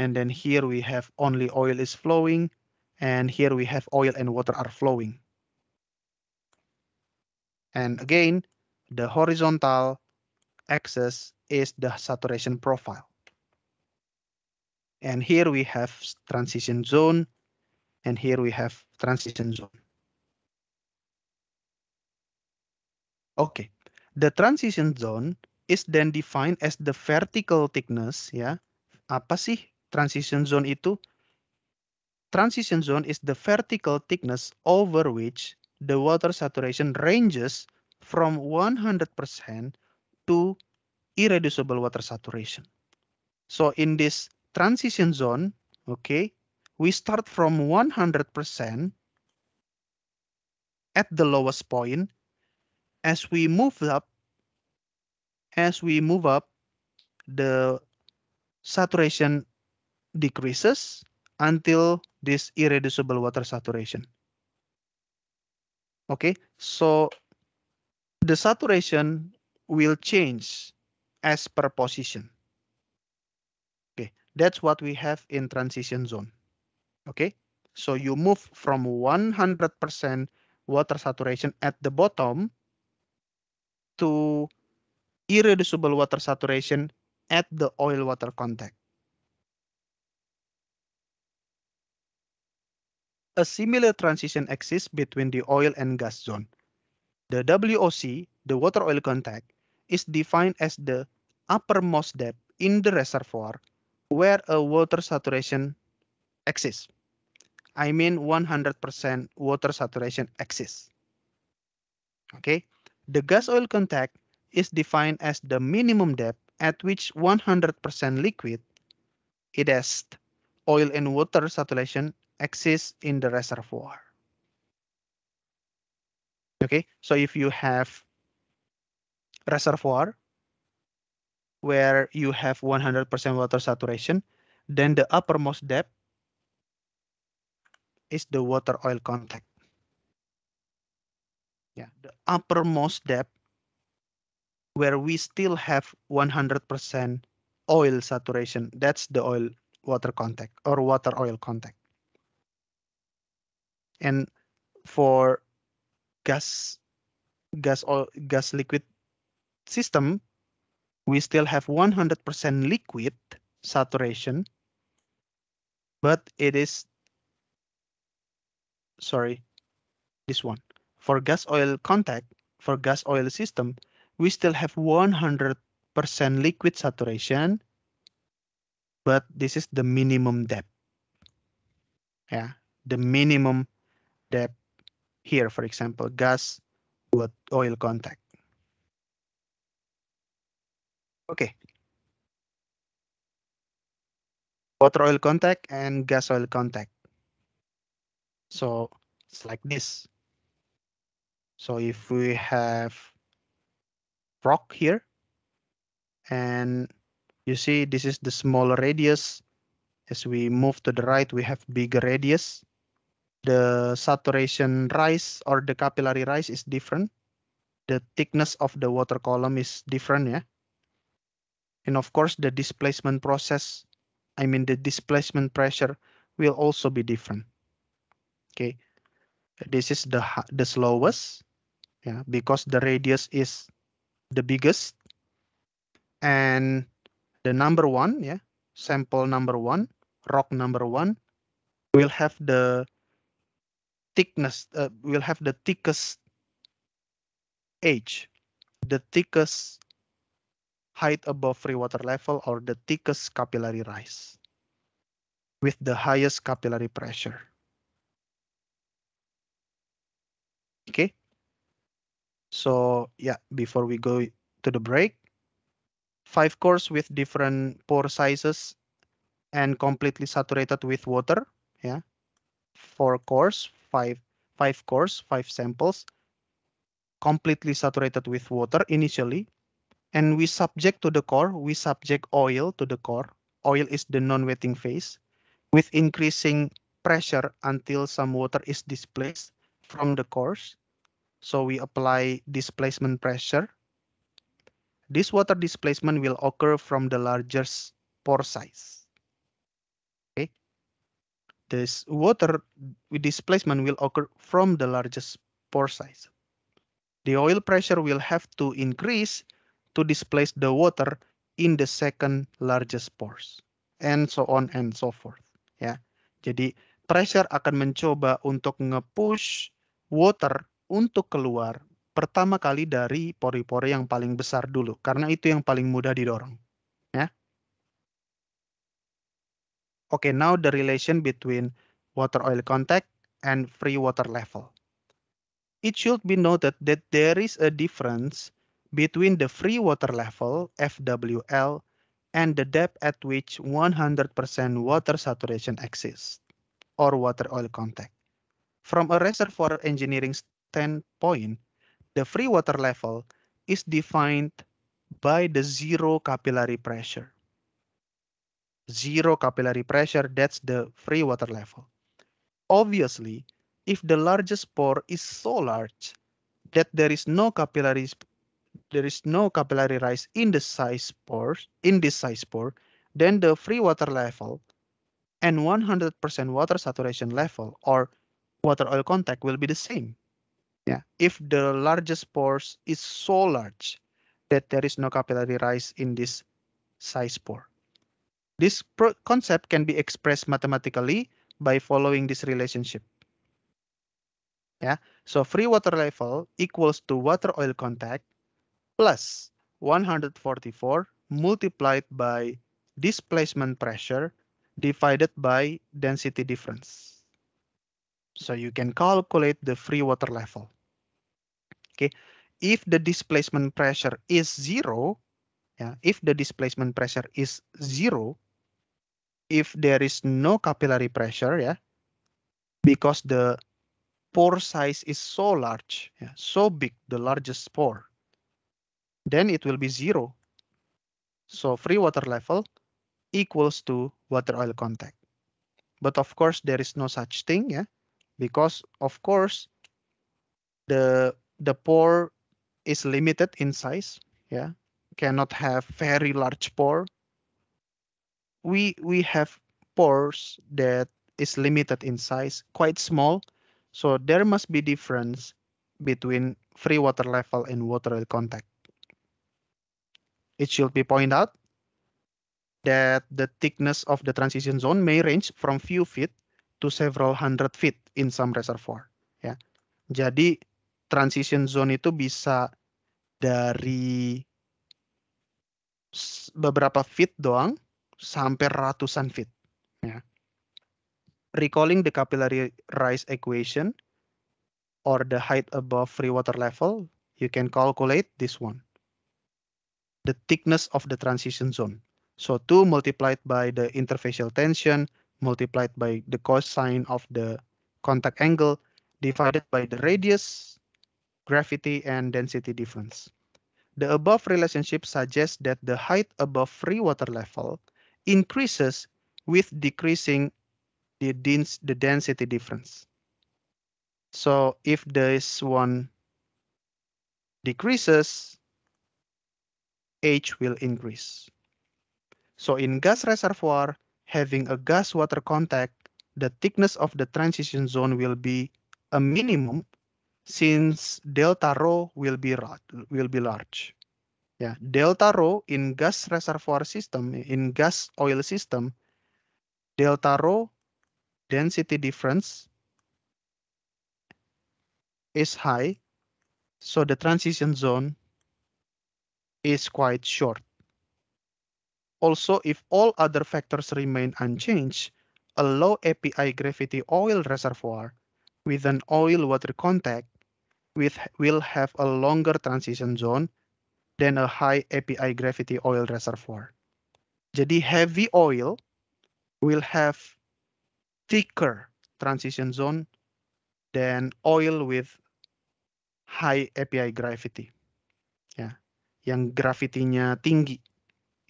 And then here we have only oil is flowing. And here we have oil and water are flowing. And again, the horizontal axis is the saturation profile. And here we have transition zone. And here we have transition zone. Okay, the transition zone is then defined as the vertical thickness. Yeah, apa sih transition zone itu? Transition zone is the vertical thickness over which the water saturation ranges from 100% to irreducible water saturation. So in this transition zone, okay, we start from 100% at the lowest point. As we move up, as we move up, the saturation decreases until this irreducible water saturation. Okay, so the saturation will change as per position. That's what we have in transition zone. Okay, so you move from 100% water saturation at the bottom to irreducible water saturation at the oil water contact. A similar transition exists between the oil and gas zone. The WOC, the water oil contact, is defined as the uppermost depth in the reservoir where a water saturation exists. I mean 100% water saturation exists. Okay, the gas oil contact is defined as the minimum depth at which 100% liquid, has, oil and water saturation exists in the reservoir. Okay, so if you have reservoir where you have 100% water saturation, then the uppermost depth is the water oil contact. Yeah, the uppermost depth where we still have 100% oil saturation. That's the oil water contact or water oil contact. And for gas gas oil gas liquid system, we still have 100% liquid saturation, but it is, sorry, this one. For gas oil contact, for gas oil system, we still have 100% liquid saturation, but this is the minimum depth. Yeah, the minimum depth here, for example, gas with oil contact. Okay. Water oil contact and gas oil contact. So it's like this. So if we have rock here and you see this is the smaller radius. As we move to the right, we have bigger radius. The saturation rise or the capillary rise is different. The thickness of the water column is different. Yeah. And of course, the displacement process, I mean the displacement pressure will also be different. Okay, this is the, the slowest yeah, because the radius is the biggest. And the number one, yeah, sample number one, rock number one, will have the thickness, uh, will have the thickest edge, the thickest height above free water level or the thickest capillary rise with the highest capillary pressure. Okay. So yeah, before we go to the break, five cores with different pore sizes and completely saturated with water. Yeah, four cores, five five cores, five samples, completely saturated with water initially and we subject to the core, we subject oil to the core. Oil is the non-wetting phase with increasing pressure until some water is displaced from the cores. So we apply displacement pressure. This water displacement will occur from the largest pore size. Okay. This water displacement will occur from the largest pore size. The oil pressure will have to increase to displace the water in the second largest pores and so on and so forth ya. Jadi pressure akan mencoba untuk nge-push water untuk keluar pertama kali dari pori-pori yang paling besar dulu karena itu yang paling mudah didorong ya. Oke, okay, now the relation between water oil contact and free water level. It should be noted that there is a difference between the free water level FWL and the depth at which 100% water saturation exists or water oil contact. From a reservoir engineering standpoint, the free water level is defined by the zero capillary pressure. Zero capillary pressure, that's the free water level. Obviously, if the largest pore is so large that there is no capillary there is no capillary rise in the size pores in this size pore, then the free water level and 100% water saturation level or water oil contact will be the same. Yeah, if the largest pores is so large that there is no capillary rise in this size pore. This concept can be expressed mathematically by following this relationship. Yeah, so free water level equals to water oil contact plus 144 multiplied by displacement pressure divided by density difference. So you can calculate the free water level. Okay, if the displacement pressure is zero, yeah, if the displacement pressure is zero, if there is no capillary pressure, yeah, because the pore size is so large, yeah, so big, the largest pore, then it will be zero. So free water level equals to water oil contact. But of course, there is no such thing, yeah, because of course the the pore is limited in size, yeah, cannot have very large pore. We we have pores that is limited in size, quite small, so there must be difference between free water level and water oil contact. It should be pointed out that the thickness of the transition zone may range from few feet to several hundred feet in some reservoir. Ya. Jadi transition zone itu bisa dari beberapa feet doang sampai ratusan feet. Ya. Recalling the capillary rise equation or the height above free water level, you can calculate this one. the thickness of the transition zone. So 2 multiplied by the interfacial tension multiplied by the cosine of the contact angle divided by the radius, gravity, and density difference. The above relationship suggests that the height above free water level increases with decreasing the, dens the density difference. So if this one decreases, H will increase. So in gas reservoir, having a gas-water contact, the thickness of the transition zone will be a minimum since delta rho will be will be large. Yeah, delta rho in gas reservoir system, in gas oil system, delta rho density difference is high, so the transition zone is quite short. Also, if all other factors remain unchanged, a low API gravity oil reservoir with an oil-water contact with, will have a longer transition zone than a high API gravity oil reservoir. Jadi heavy oil will have thicker transition zone than oil with high API gravity. Yeah. yang gravitinya tinggi,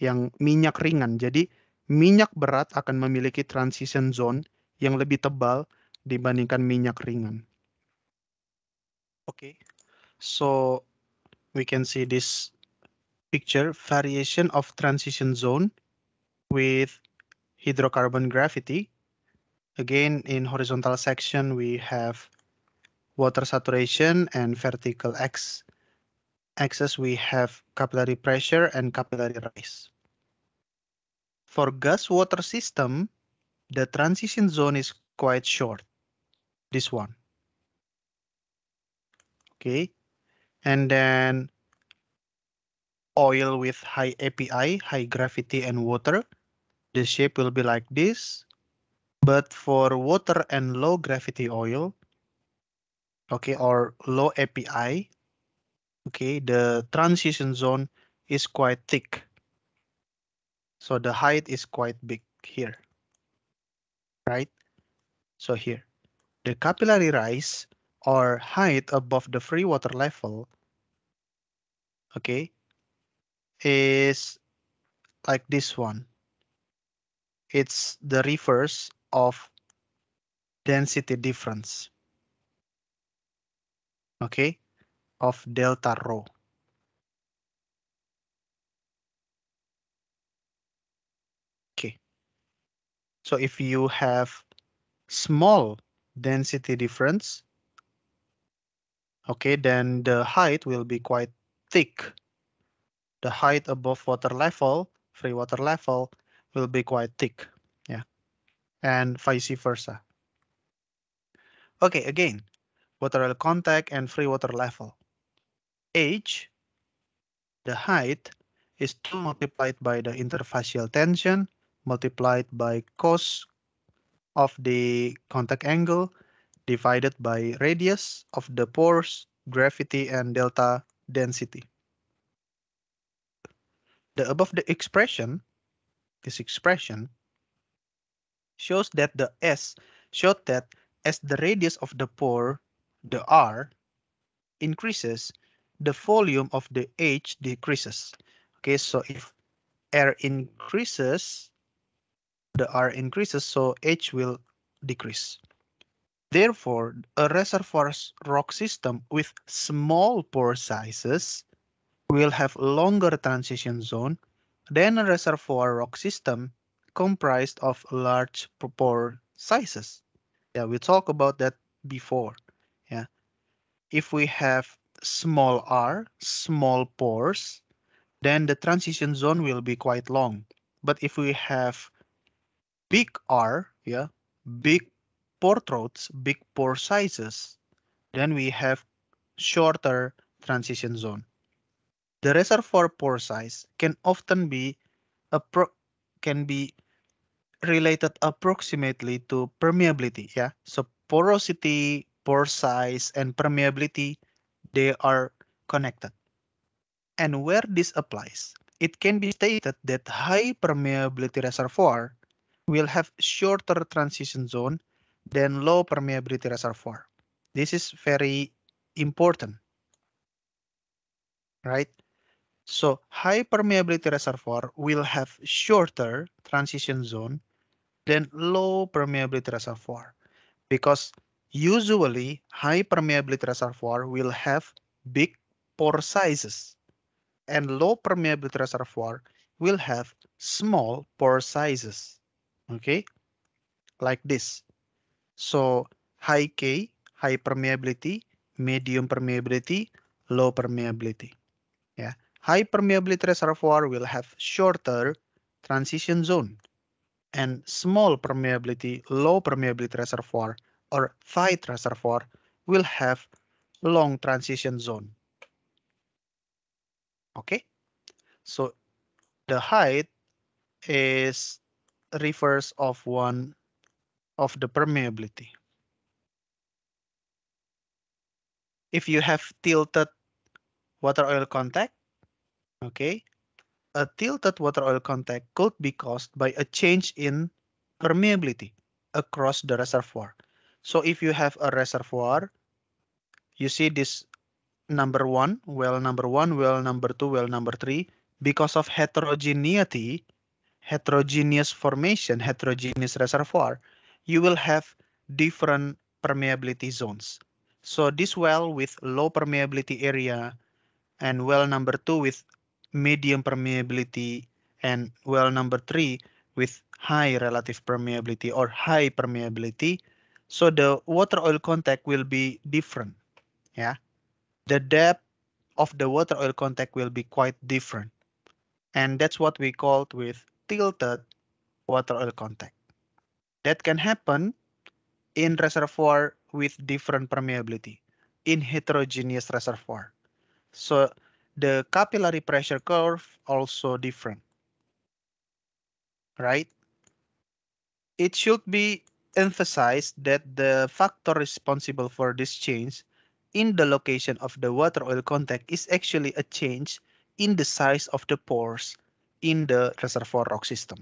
yang minyak ringan. Jadi minyak berat akan memiliki transition zone yang lebih tebal dibandingkan minyak ringan. Okay, so we can see this picture variation of transition zone with hydrocarbon gravity. Again, in horizontal section, we have water saturation and vertical X axis, we have capillary pressure and capillary rise. For gas water system, the transition zone is quite short. This one. Okay. And then oil with high API, high gravity and water. The shape will be like this. But for water and low gravity oil, okay, or low API, okay, the transition zone is quite thick. So the height is quite big here, right? So here, the capillary rise or height above the free water level, okay, is like this one. It's the reverse of density difference. Okay, of delta rho. Okay. So if you have small density difference, okay, then the height will be quite thick. The height above water level, free water level, will be quite thick, yeah, and vice versa. Okay, again, water contact and free water level h, the height, is 2 multiplied by the interfacial tension multiplied by cos of the contact angle divided by radius of the pore's gravity and delta density. The above the expression, this expression, shows that the S showed that as the radius of the pore, the R, increases, the volume of the H decreases. Okay, so if R increases, the R increases, so H will decrease. Therefore, a reservoir rock system with small pore sizes will have longer transition zone than a reservoir rock system comprised of large pore sizes. Yeah, we talked about that before. Yeah, if we have small r, small pores, then the transition zone will be quite long. But if we have big R, yeah, big pore throats, big pore sizes, then we have shorter transition zone. The reservoir pore size can often be can be related approximately to permeability, yeah. So porosity, pore size, and permeability they are connected. And where this applies, it can be stated that high permeability reservoir will have shorter transition zone than low permeability reservoir. This is very important, right? So high permeability reservoir will have shorter transition zone than low permeability reservoir because Usually, high permeability reservoir will have big pore sizes and low permeability reservoir will have small pore sizes. Okay, like this. So high K, high permeability, medium permeability, low permeability. Yeah, high permeability reservoir will have shorter transition zone and small permeability, low permeability reservoir or tight reservoir will have long transition zone. Okay, so the height is reverse of one of the permeability. If you have tilted water oil contact, okay, a tilted water oil contact could be caused by a change in permeability across the reservoir. So if you have a reservoir, you see this number one, well number one, well number two, well number three, because of heterogeneity, heterogeneous formation, heterogeneous reservoir, you will have different permeability zones. So this well with low permeability area and well number two with medium permeability and well number three with high relative permeability or high permeability so the water oil contact will be different. Yeah, the depth of the water oil contact will be quite different. And that's what we called with tilted water oil contact. That can happen in reservoir with different permeability in heterogeneous reservoir. So the capillary pressure curve also different. Right? It should be emphasized that the factor responsible for this change in the location of the water-oil contact is actually a change in the size of the pores in the reservoir rock system.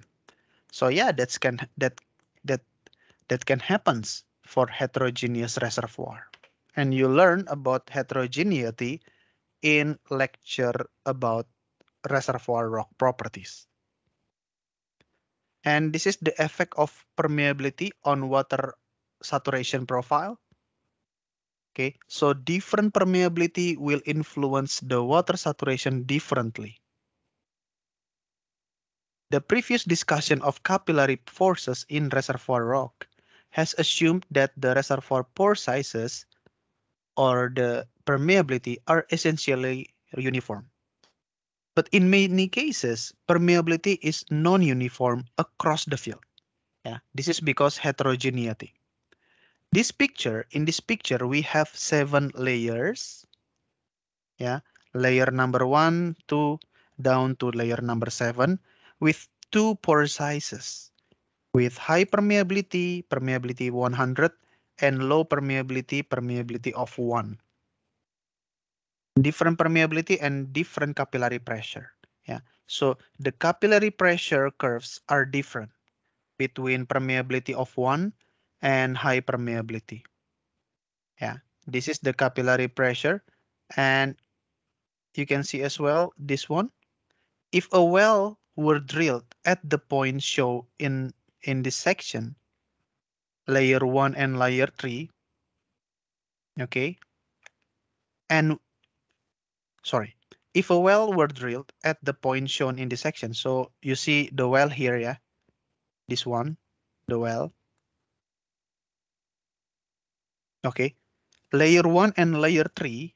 So yeah, that's can that that that can happens for heterogeneous reservoir. And you learn about heterogeneity in lecture about reservoir rock properties. And this is the effect of permeability on water saturation profile. Okay, so different permeability will influence the water saturation differently. The previous discussion of capillary forces in reservoir rock has assumed that the reservoir pore sizes or the permeability are essentially uniform. But in many cases, permeability is non-uniform across the field. Yeah, this is because heterogeneity. This picture, in this picture, we have seven layers. Yeah, layer number one, two, down to layer number seven with two pore sizes with high permeability, permeability 100, and low permeability, permeability of 1 different permeability and different capillary pressure. Yeah, so the capillary pressure curves are different between permeability of one and high permeability. Yeah, this is the capillary pressure and you can see as well this one. If a well were drilled at the point shown in in this section, layer one and layer three, okay, and sorry, if a well were drilled at the point shown in this section. So you see the well here, yeah? This one, the well. Okay, layer one and layer three.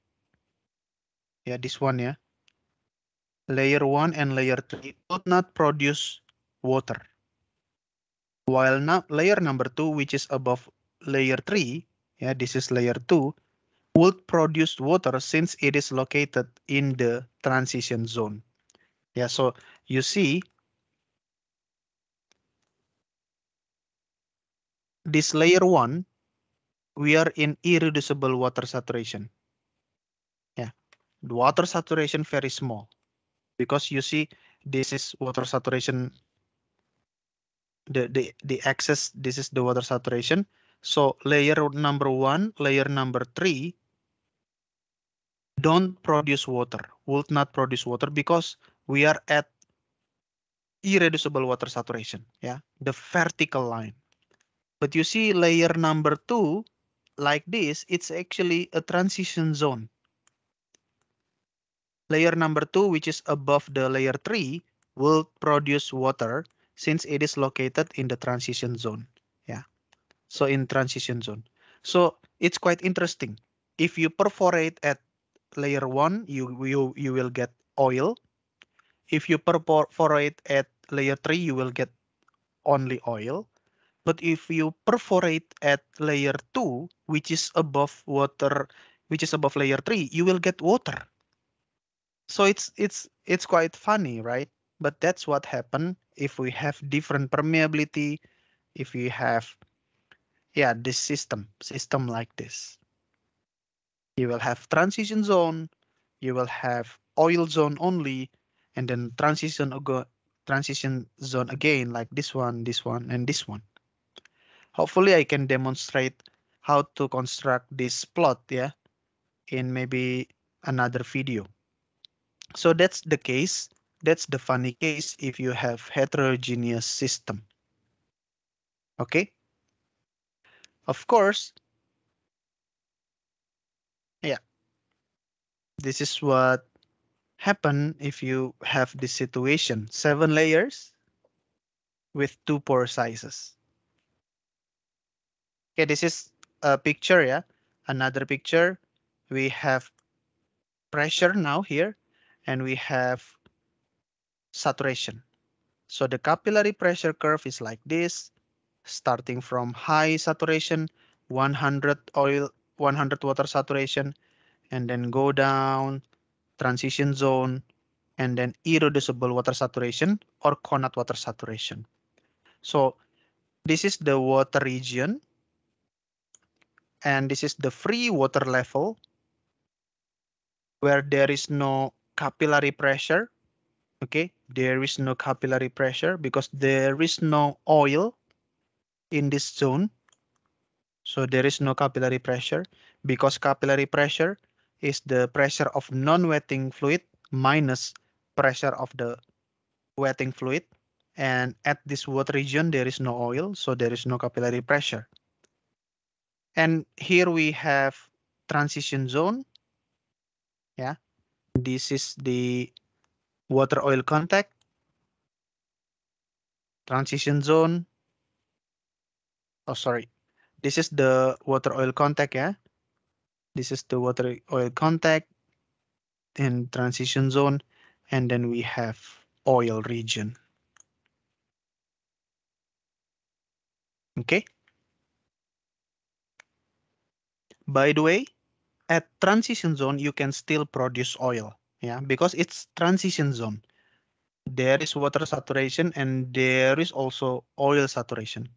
Yeah, this one, yeah. Layer one and layer three would not produce water. While now layer number two, which is above layer three, yeah, this is layer two, would produce water since it is located in the transition zone. Yeah, so you see this layer one, we are in irreducible water saturation. Yeah, the water saturation very small because you see this is water saturation. The, the, the excess this is the water saturation. So layer number one, layer number three, don't produce water, would not produce water because we are at irreducible water saturation, yeah, the vertical line. But you see layer number two, like this, it's actually a transition zone. Layer number two, which is above the layer three, will produce water since it is located in the transition zone. Yeah, so in transition zone. So it's quite interesting. If you perforate at layer one, you you you will get oil. If you perforate at layer three, you will get only oil. But if you perforate at layer two, which is above water, which is above layer three, you will get water. So it's it's it's quite funny, right? But that's what happened if we have different permeability, if we have yeah, this system, system like this you will have transition zone, you will have oil zone only, and then transition ago transition zone again like this one, this one, and this one. Hopefully I can demonstrate how to construct this plot, yeah, in maybe another video. So that's the case. That's the funny case if you have heterogeneous system. Okay. Of course, This is what happen if you have this situation. Seven layers with two pore sizes. Okay, this is a picture, yeah. Another picture, we have pressure now here, and we have saturation. So the capillary pressure curve is like this, starting from high saturation, 100 oil, 100 water saturation, and then go down, transition zone, and then irreducible water saturation or Connaught water saturation. So this is the water region. And this is the free water level where there is no capillary pressure. Okay, there is no capillary pressure because there is no oil in this zone. So there is no capillary pressure because capillary pressure is the pressure of non-wetting fluid minus pressure of the wetting fluid. And at this water region, there is no oil, so there is no capillary pressure. And here we have transition zone. Yeah, this is the water oil contact. Transition zone. Oh, sorry. This is the water oil contact, yeah. This is the water oil contact in transition zone, and then we have oil region. Okay. By the way, at transition zone, you can still produce oil, yeah, because it's transition zone. There is water saturation and there is also oil saturation.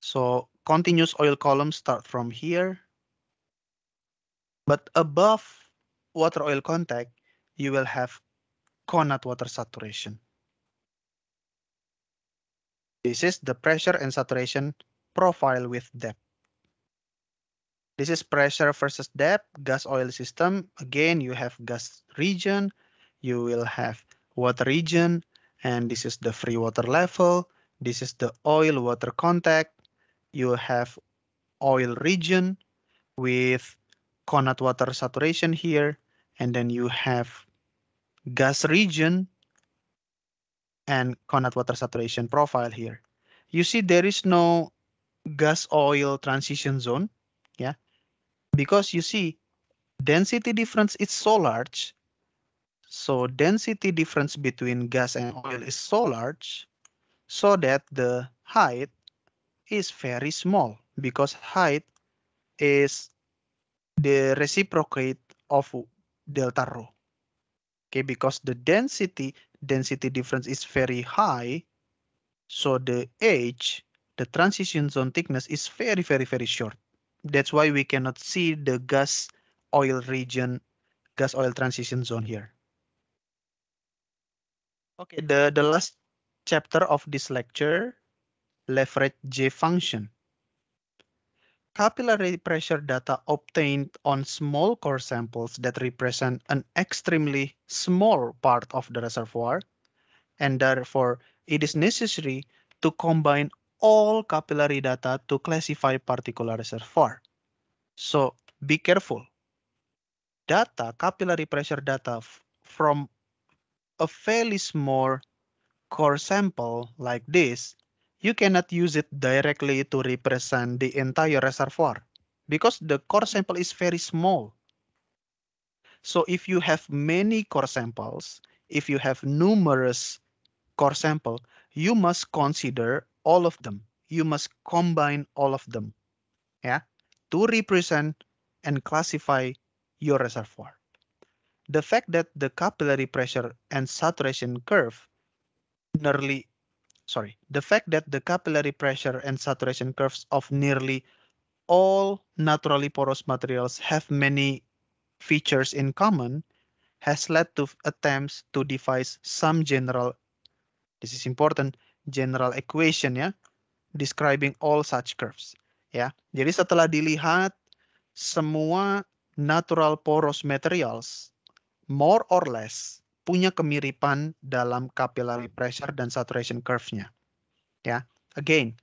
So continuous oil column start from here but above water oil contact, you will have Conat water saturation. This is the pressure and saturation profile with depth. This is pressure versus depth, gas oil system. Again, you have gas region, you will have water region, and this is the free water level. This is the oil water contact. You have oil region with Conat water saturation here, and then you have gas region and conat water saturation profile here. You see there is no gas oil transition zone, yeah, because you see density difference is so large. So density difference between gas and oil is so large so that the height is very small because height is the reciprocate of delta rho. Okay, because the density density difference is very high, so the h, the transition zone thickness is very, very, very short. That's why we cannot see the gas oil region, gas oil transition zone here. Okay, the, the last chapter of this lecture, leverage J function capillary pressure data obtained on small core samples that represent an extremely small part of the reservoir, and therefore it is necessary to combine all capillary data to classify particular reservoir. So be careful. Data, capillary pressure data from a fairly small core sample like this you cannot use it directly to represent the entire reservoir because the core sample is very small. So if you have many core samples, if you have numerous core sample, you must consider all of them. You must combine all of them yeah, to represent and classify your reservoir. The fact that the capillary pressure and saturation curve nearly sorry, the fact that the capillary pressure and saturation curves of nearly all naturally porous materials have many features in common has led to attempts to devise some general, this is important, general equation ya, describing all such curves. Ya, jadi setelah dilihat semua natural porous materials, more or less, punya kemiripan dalam capillary pressure dan saturation curve-nya. Ya, again,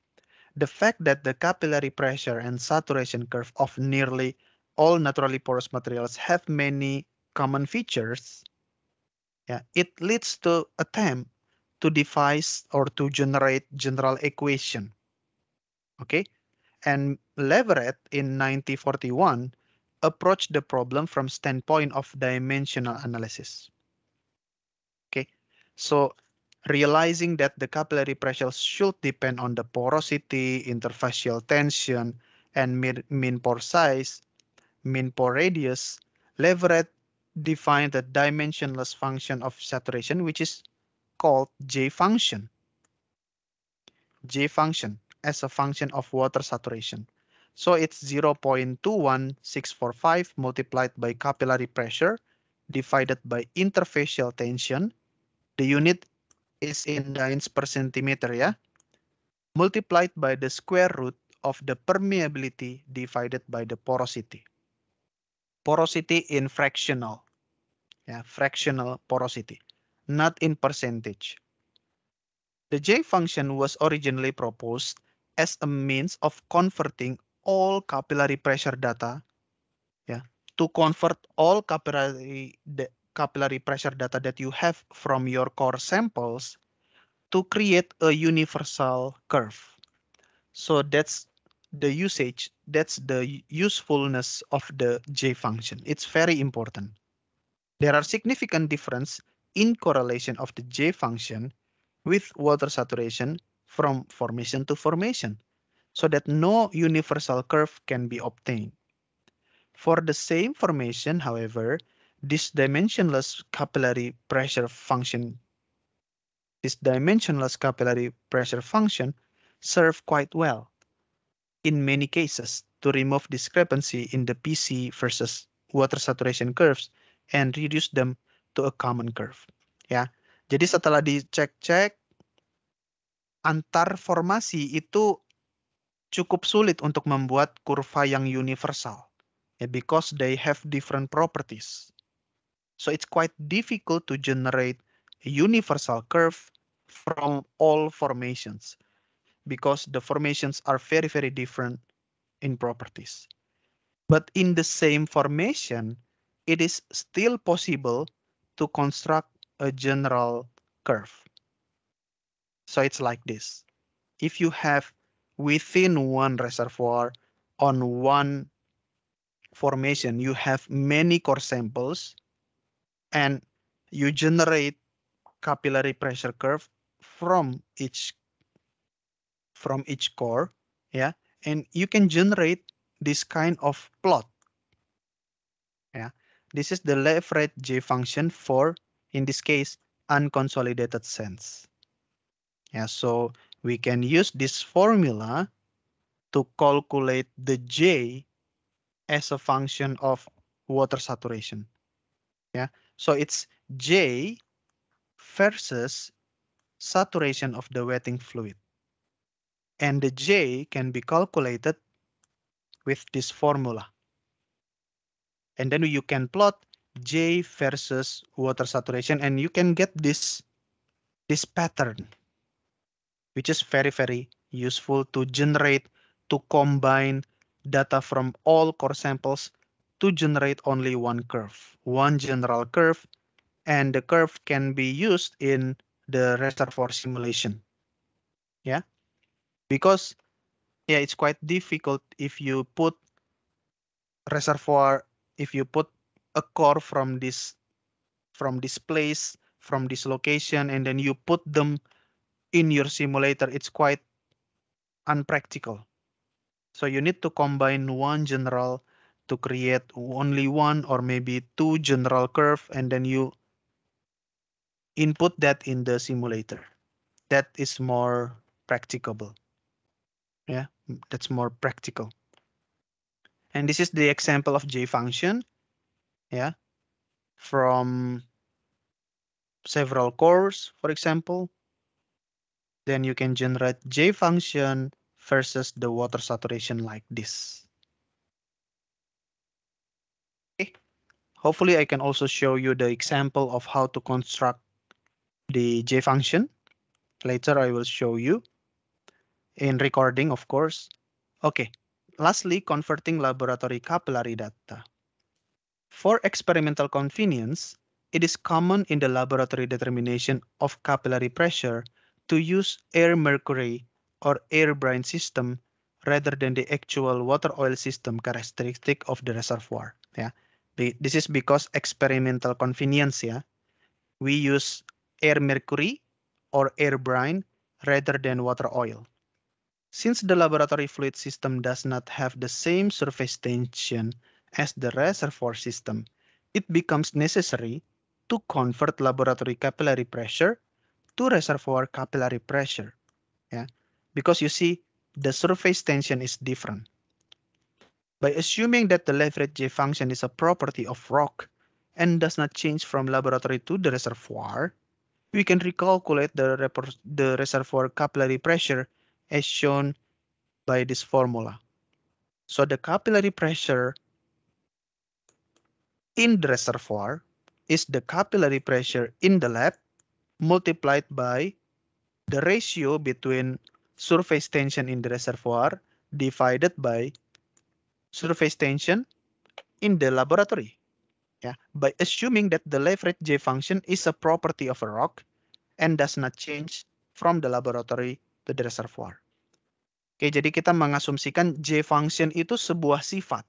the fact that the capillary pressure and saturation curve of nearly all naturally porous materials have many common features, yeah, it leads to attempt to devise or to generate general equation. Okay, and Leverett in 1941 approached the problem from standpoint of dimensional analysis. So realizing that the capillary pressure should depend on the porosity, interfacial tension, and mean, pore size, mean pore radius, Leverett defined the dimensionless function of saturation, which is called J function. J function as a function of water saturation. So it's 0.21645 multiplied by capillary pressure divided by interfacial tension the unit is in dynes per centimeter, yeah? Multiplied by the square root of the permeability divided by the porosity. Porosity in fractional, yeah, fractional porosity, not in percentage. The J function was originally proposed as a means of converting all capillary pressure data yeah, to convert all capillary capillary pressure data that you have from your core samples to create a universal curve. So that's the usage, that's the usefulness of the J function. It's very important. There are significant difference in correlation of the J function with water saturation from formation to formation so that no universal curve can be obtained. For the same formation, however, this dimensionless capillary pressure function this dimensionless capillary pressure function serve quite well in many cases to remove discrepancy in the PC versus water saturation curves and reduce them to a common curve. Ya, jadi setelah dicek-cek antar formasi itu cukup sulit untuk membuat kurva yang universal. Ya, because they have different properties. So it's quite difficult to generate a universal curve from all formations because the formations are very, very different in properties. But in the same formation, it is still possible to construct a general curve. So it's like this. If you have within one reservoir on one formation, you have many core samples and you generate capillary pressure curve from each from each core yeah and you can generate this kind of plot yeah this is the leverage j function for in this case unconsolidated sense yeah so we can use this formula to calculate the j as a function of water saturation yeah so it's J versus saturation of the wetting fluid. And the J can be calculated with this formula. And then you can plot J versus water saturation and you can get this this pattern which is very very useful to generate to combine data from all core samples to generate only one curve, one general curve, and the curve can be used in the reservoir simulation. Yeah, because yeah, it's quite difficult if you put reservoir, if you put a core from this from this place, from this location, and then you put them in your simulator, it's quite unpractical. So you need to combine one general to create only one or maybe two general curve and then you input that in the simulator. That is more practicable. Yeah, that's more practical. And this is the example of J function. Yeah, from several cores, for example. Then you can generate J function versus the water saturation like this. Hopefully I can also show you the example of how to construct the J function. Later I will show you in recording, of course. Okay, lastly, converting laboratory capillary data. For experimental convenience, it is common in the laboratory determination of capillary pressure to use air mercury or air brine system rather than the actual water oil system characteristic of the reservoir. Yeah. This is because experimental convenience, yeah. We use air mercury or air brine rather than water oil. Since the laboratory fluid system does not have the same surface tension as the reservoir system, it becomes necessary to convert laboratory capillary pressure to reservoir capillary pressure. Yeah, because you see the surface tension is different by assuming that the leverage J function is a property of rock and does not change from laboratory to the reservoir, we can recalculate the, the reservoir capillary pressure as shown by this formula. So the capillary pressure in the reservoir is the capillary pressure in the lab multiplied by the ratio between surface tension in the reservoir divided by surface tension in the laboratory. Yeah, by assuming that the leverage J function is a property of a rock and does not change from the laboratory to the reservoir. Oke, jadi kita mengasumsikan J function itu sebuah sifat.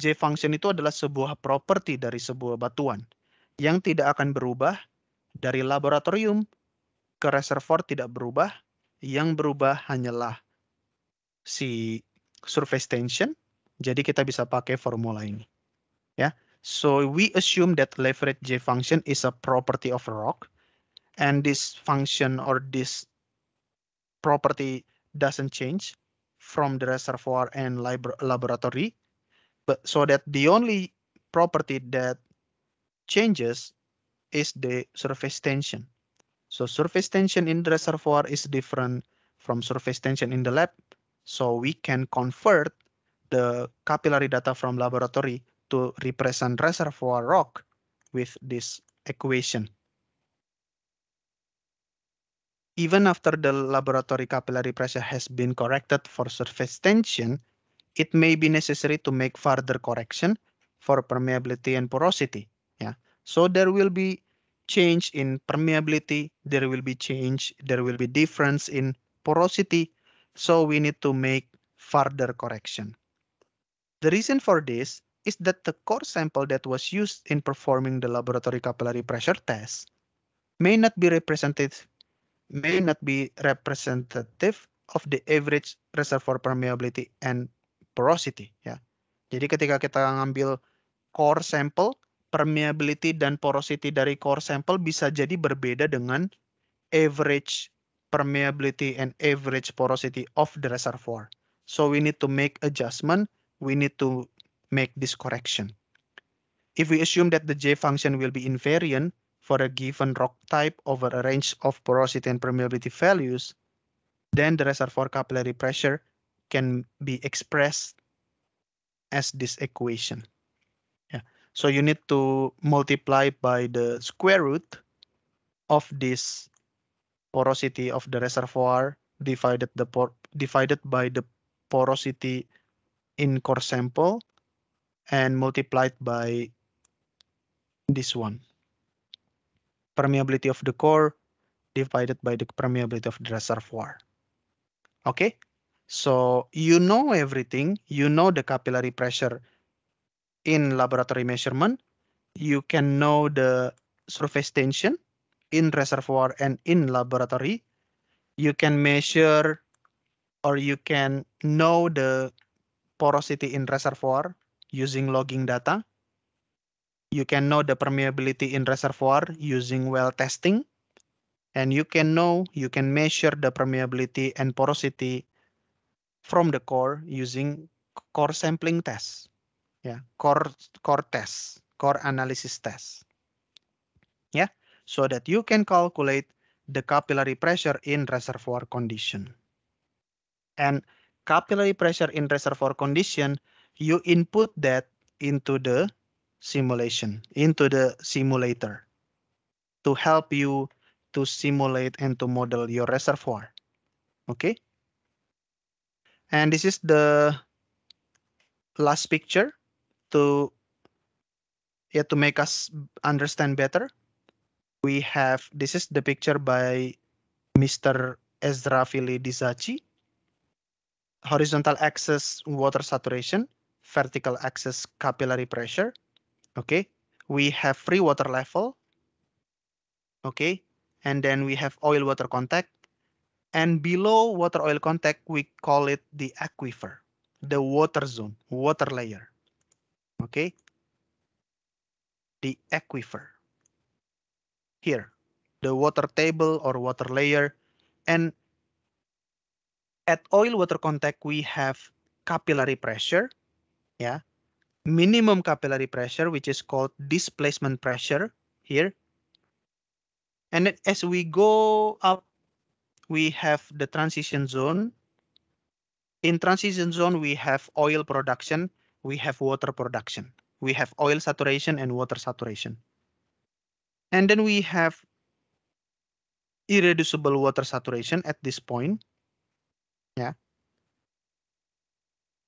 J function itu adalah sebuah properti dari sebuah batuan yang tidak akan berubah dari laboratorium ke reservoir tidak berubah, yang berubah hanyalah si surface tension Jadi kita bisa pakai formula ini. Ya. Yeah. So we assume that leverage J function is a property of rock and this function or this property doesn't change from the reservoir and laboratory. But so that the only property that changes is the surface tension. So surface tension in the reservoir is different from surface tension in the lab. So we can convert the capillary data from laboratory to represent reservoir rock with this equation. Even after the laboratory capillary pressure has been corrected for surface tension, it may be necessary to make further correction for permeability and porosity. Yeah, so there will be change in permeability, there will be change, there will be difference in porosity, so we need to make further correction. The reason for this is that the core sample that was used in performing the laboratory capillary pressure test may not be representative may not be representative of the average reservoir permeability and porosity ya. Jadi ketika kita ngambil core sample, permeability dan porosity dari core sample bisa jadi berbeda dengan average permeability and average porosity of the reservoir. So we need to make adjustment we need to make this correction. If we assume that the J function will be invariant for a given rock type over a range of porosity and permeability values, then the reservoir capillary pressure can be expressed as this equation. Yeah. So you need to multiply by the square root of this porosity of the reservoir divided the por divided by the porosity in core sample and multiplied by this one. Permeability of the core divided by the permeability of the reservoir. Okay, so you know everything. You know the capillary pressure in laboratory measurement. You can know the surface tension in reservoir and in laboratory. You can measure or you can know the porosity in reservoir using logging data. You can know the permeability in reservoir using well testing. And you can know, you can measure the permeability and porosity from the core using core sampling test. Yeah, core, core test, core analysis test. Yeah, so that you can calculate the capillary pressure in reservoir condition. And capillary pressure in reservoir condition, you input that into the simulation, into the simulator to help you to simulate and to model your reservoir. Okay. And this is the last picture to yeah, to make us understand better. We have this is the picture by Mr. Ezra Fili Disachi horizontal axis water saturation, vertical axis capillary pressure. Okay, we have free water level. Okay, and then we have oil water contact. And below water oil contact, we call it the aquifer, the water zone, water layer. Okay, the aquifer. Here, the water table or water layer. And at oil water contact, we have capillary pressure, yeah, minimum capillary pressure, which is called displacement pressure here. And then as we go up, we have the transition zone. In transition zone, we have oil production, we have water production, we have oil saturation and water saturation. And then we have irreducible water saturation at this point yeah.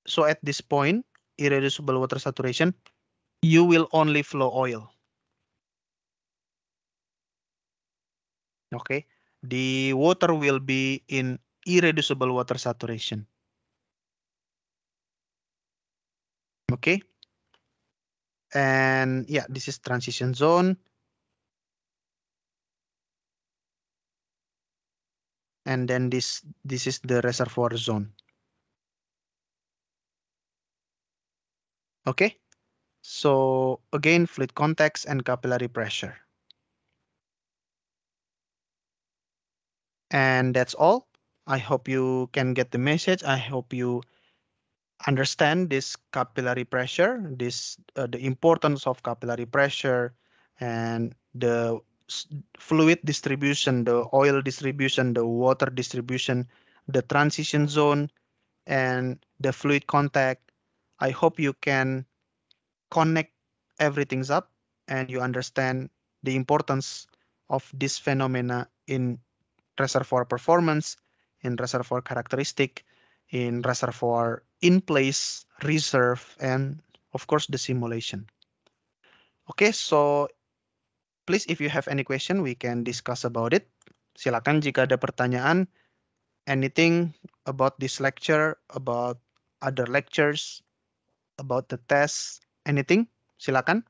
So at this point, irreducible water saturation, you will only flow oil. Okay, the water will be in irreducible water saturation. Okay. And yeah, this is transition zone. and then this this is the reservoir zone. Okay, so again fluid context and capillary pressure. And that's all. I hope you can get the message. I hope you understand this capillary pressure, this uh, the importance of capillary pressure and the fluid distribution, the oil distribution, the water distribution, the transition zone, and the fluid contact. I hope you can connect everything's up and you understand the importance of this phenomena in reservoir performance, in reservoir characteristic, in reservoir in place, reserve, and of course the simulation. Okay, so Please if you have any question we can discuss about it. Silakan jika ada pertanyaan anything about this lecture, about other lectures, about the test, anything, silakan.